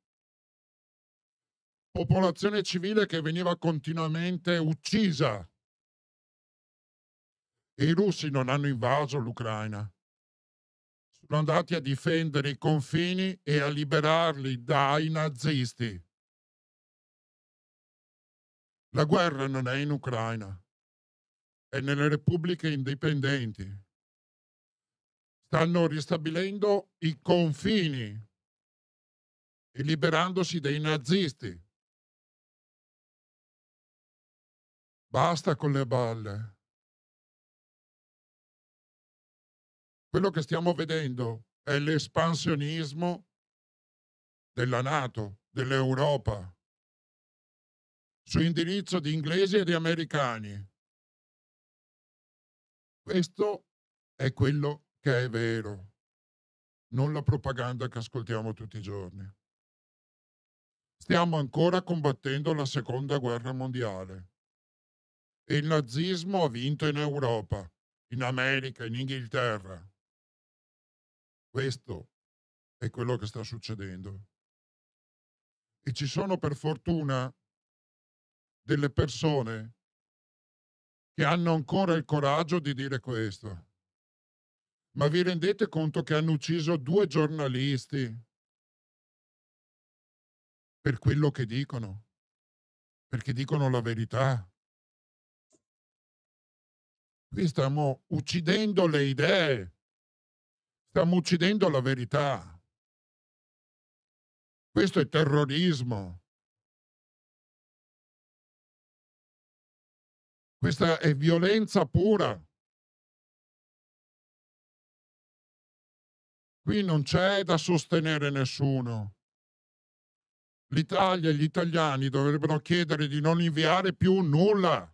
S1: Popolazione civile che veniva continuamente uccisa. I russi non hanno invaso l'Ucraina. Sono andati a difendere i confini e a liberarli dai nazisti.
S2: La guerra non è in Ucraina, è nelle repubbliche indipendenti stanno ristabilendo i confini e liberandosi dei nazisti. Basta con le balle. Quello che stiamo vedendo è l'espansionismo della Nato,
S1: dell'Europa, su indirizzo di inglesi e di americani. Questo è quello che è vero, non la propaganda che ascoltiamo tutti i giorni. Stiamo ancora combattendo la seconda guerra mondiale. E il nazismo ha vinto in Europa, in America, in Inghilterra. Questo è quello che sta succedendo. E ci sono per fortuna delle persone che hanno ancora il coraggio di dire questo. Ma vi rendete conto che hanno ucciso due giornalisti per quello che dicono? Perché dicono la verità. Qui stiamo uccidendo le idee,
S2: stiamo uccidendo la verità. Questo è terrorismo. Questa è violenza pura. Qui non c'è da sostenere nessuno.
S1: L'Italia e gli italiani dovrebbero chiedere di non inviare più nulla,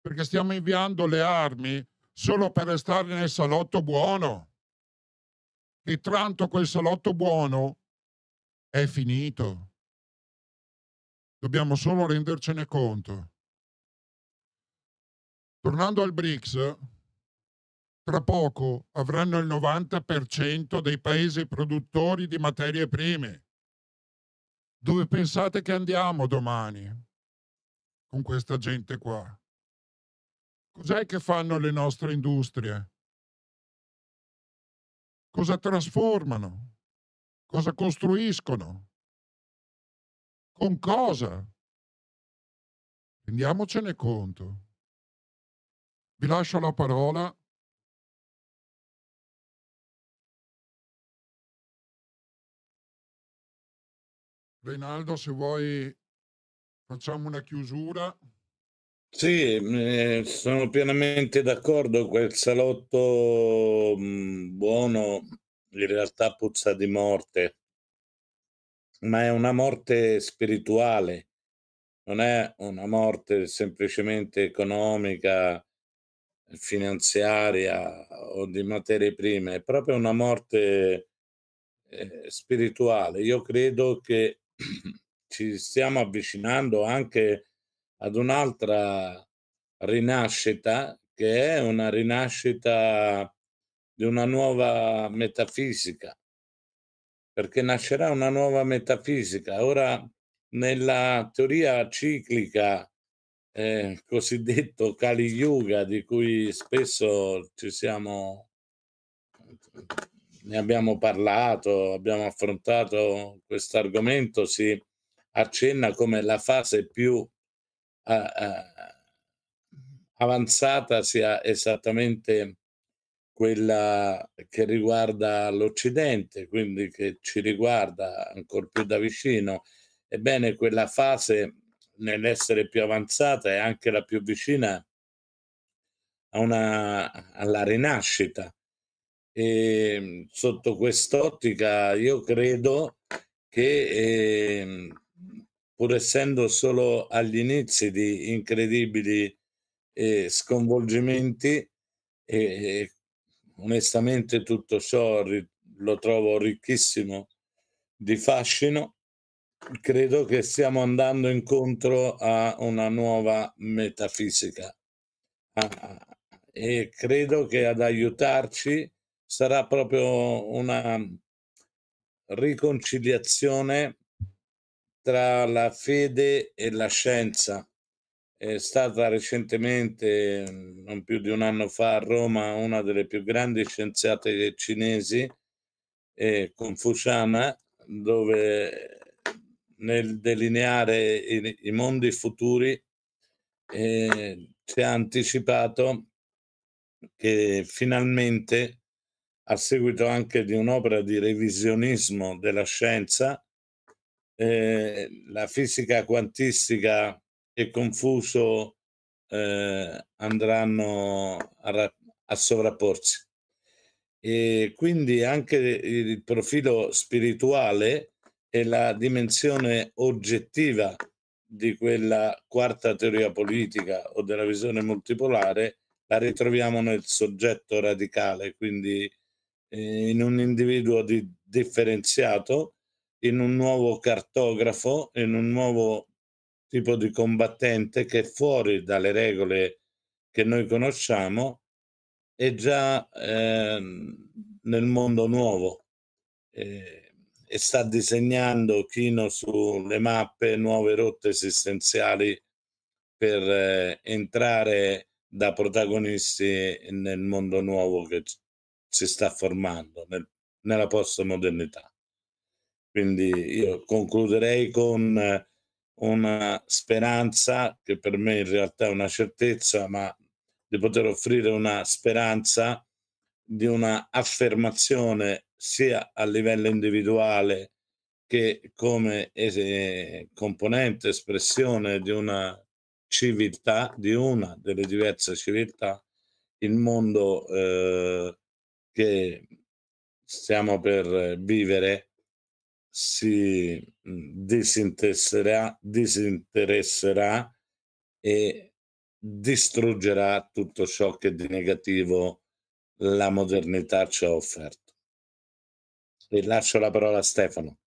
S1: perché stiamo inviando le armi solo per restare nel salotto buono.
S2: E tanto quel salotto buono è finito. Dobbiamo solo rendercene conto.
S1: Tornando al BRICS, tra poco avranno il 90% dei paesi produttori di materie prime. Dove pensate che andiamo domani con questa gente qua? Cos'è che fanno le nostre industrie?
S2: Cosa trasformano? Cosa costruiscono? Con cosa? Rendiamocene conto. Vi lascio la parola Reinaldo, se vuoi facciamo una chiusura.
S3: Sì, eh, sono pienamente d'accordo. Quel salotto mm, buono in realtà puzza di morte, ma è una morte spirituale, non è una morte semplicemente economica, finanziaria o di materie prime, è proprio una morte eh, spirituale. Io credo che ci stiamo avvicinando anche ad un'altra rinascita che è una rinascita di una nuova metafisica, perché nascerà una nuova metafisica. Ora, nella teoria ciclica eh, cosiddetto Kali Yuga, di cui spesso ci siamo ne abbiamo parlato, abbiamo affrontato questo argomento, si accenna come la fase più eh, eh avanzata sia esattamente quella che riguarda l'Occidente, quindi che ci riguarda ancora più da vicino. Ebbene, quella fase nell'essere più avanzata è anche la più vicina una, alla rinascita e ehm, sotto quest'ottica io credo che eh, pur essendo solo agli inizi di incredibili eh, sconvolgimenti, eh, onestamente tutto ciò lo trovo ricchissimo di fascino, credo che stiamo andando incontro a una nuova metafisica ah, ah, ah e credo che ad aiutarci sarà proprio una riconciliazione tra la fede e la scienza. È stata recentemente, non più di un anno fa, a Roma una delle più grandi scienziate cinesi, eh, confuciana, dove nel delineare i, i mondi futuri eh, ci ha anticipato che finalmente a seguito anche di un'opera di revisionismo della scienza, eh, la fisica quantistica e Confuso eh, andranno a, a sovrapporsi. E quindi anche il profilo spirituale e la dimensione oggettiva di quella quarta teoria politica o della visione multipolare la ritroviamo nel soggetto radicale, quindi eh, in un individuo di, differenziato, in un nuovo cartografo, in un nuovo tipo di combattente che è fuori dalle regole che noi conosciamo e già eh, nel mondo nuovo eh, e sta disegnando Chino sulle mappe nuove rotte esistenziali per eh, entrare da protagonisti nel mondo nuovo che si sta formando nel, nella postmodernità. Quindi io concluderei con eh, una speranza, che per me in realtà è una certezza, ma di poter offrire una speranza di una affermazione sia a livello individuale che come es- eh, componente, espressione di una civiltà, di una delle diverse civiltà, il mondo eh, che stiamo per vivere si mhmm, disinteresserà, disinteresserà e distruggerà tutto ciò che di negativo la modernità ci ha
S2: offerto. E lascio la parola a Stefano.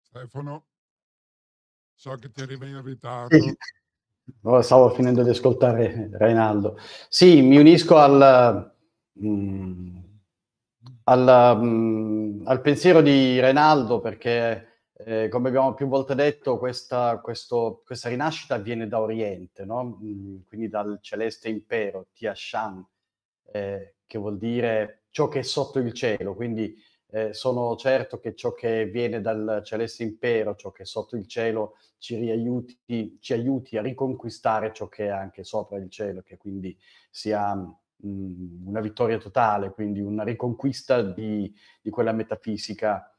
S2: Stefano, so che ti arrivi in ritardo.
S4: No, stavo finendo di ascoltare Reinaldo. Sì, mi unisco al, mm, al, mm, al pensiero di Reinaldo perché... Eh, come abbiamo più volte detto, questa, questo, questa rinascita avviene da Oriente, no? Mm, quindi dal celeste impero, Tiashan, eh, che vuol dire ciò che è sotto il cielo, quindi eh, sono certo che ciò che viene dal celeste impero, ciò che è sotto il cielo, ci, riaiuti, ci aiuti a riconquistare ciò che è anche sopra il cielo, che quindi sia mh, mm, una vittoria totale, quindi una riconquista di, di quella metafisica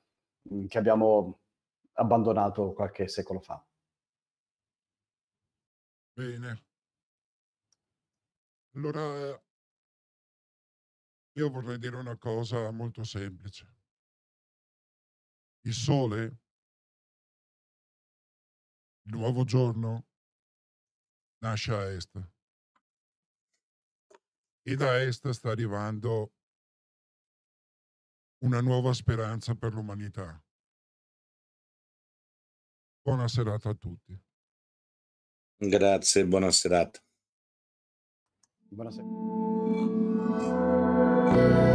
S4: mh, mm, che abbiamo abbandonato qualche secolo fa.
S1: Bene. Allora,
S2: io vorrei dire una cosa molto semplice il sole, il nuovo giorno nasce a est. E da est sta arrivando una nuova speranza per l'umanità. Buona serata a tutti. Grazie, buona serata.
S4: Buona serata.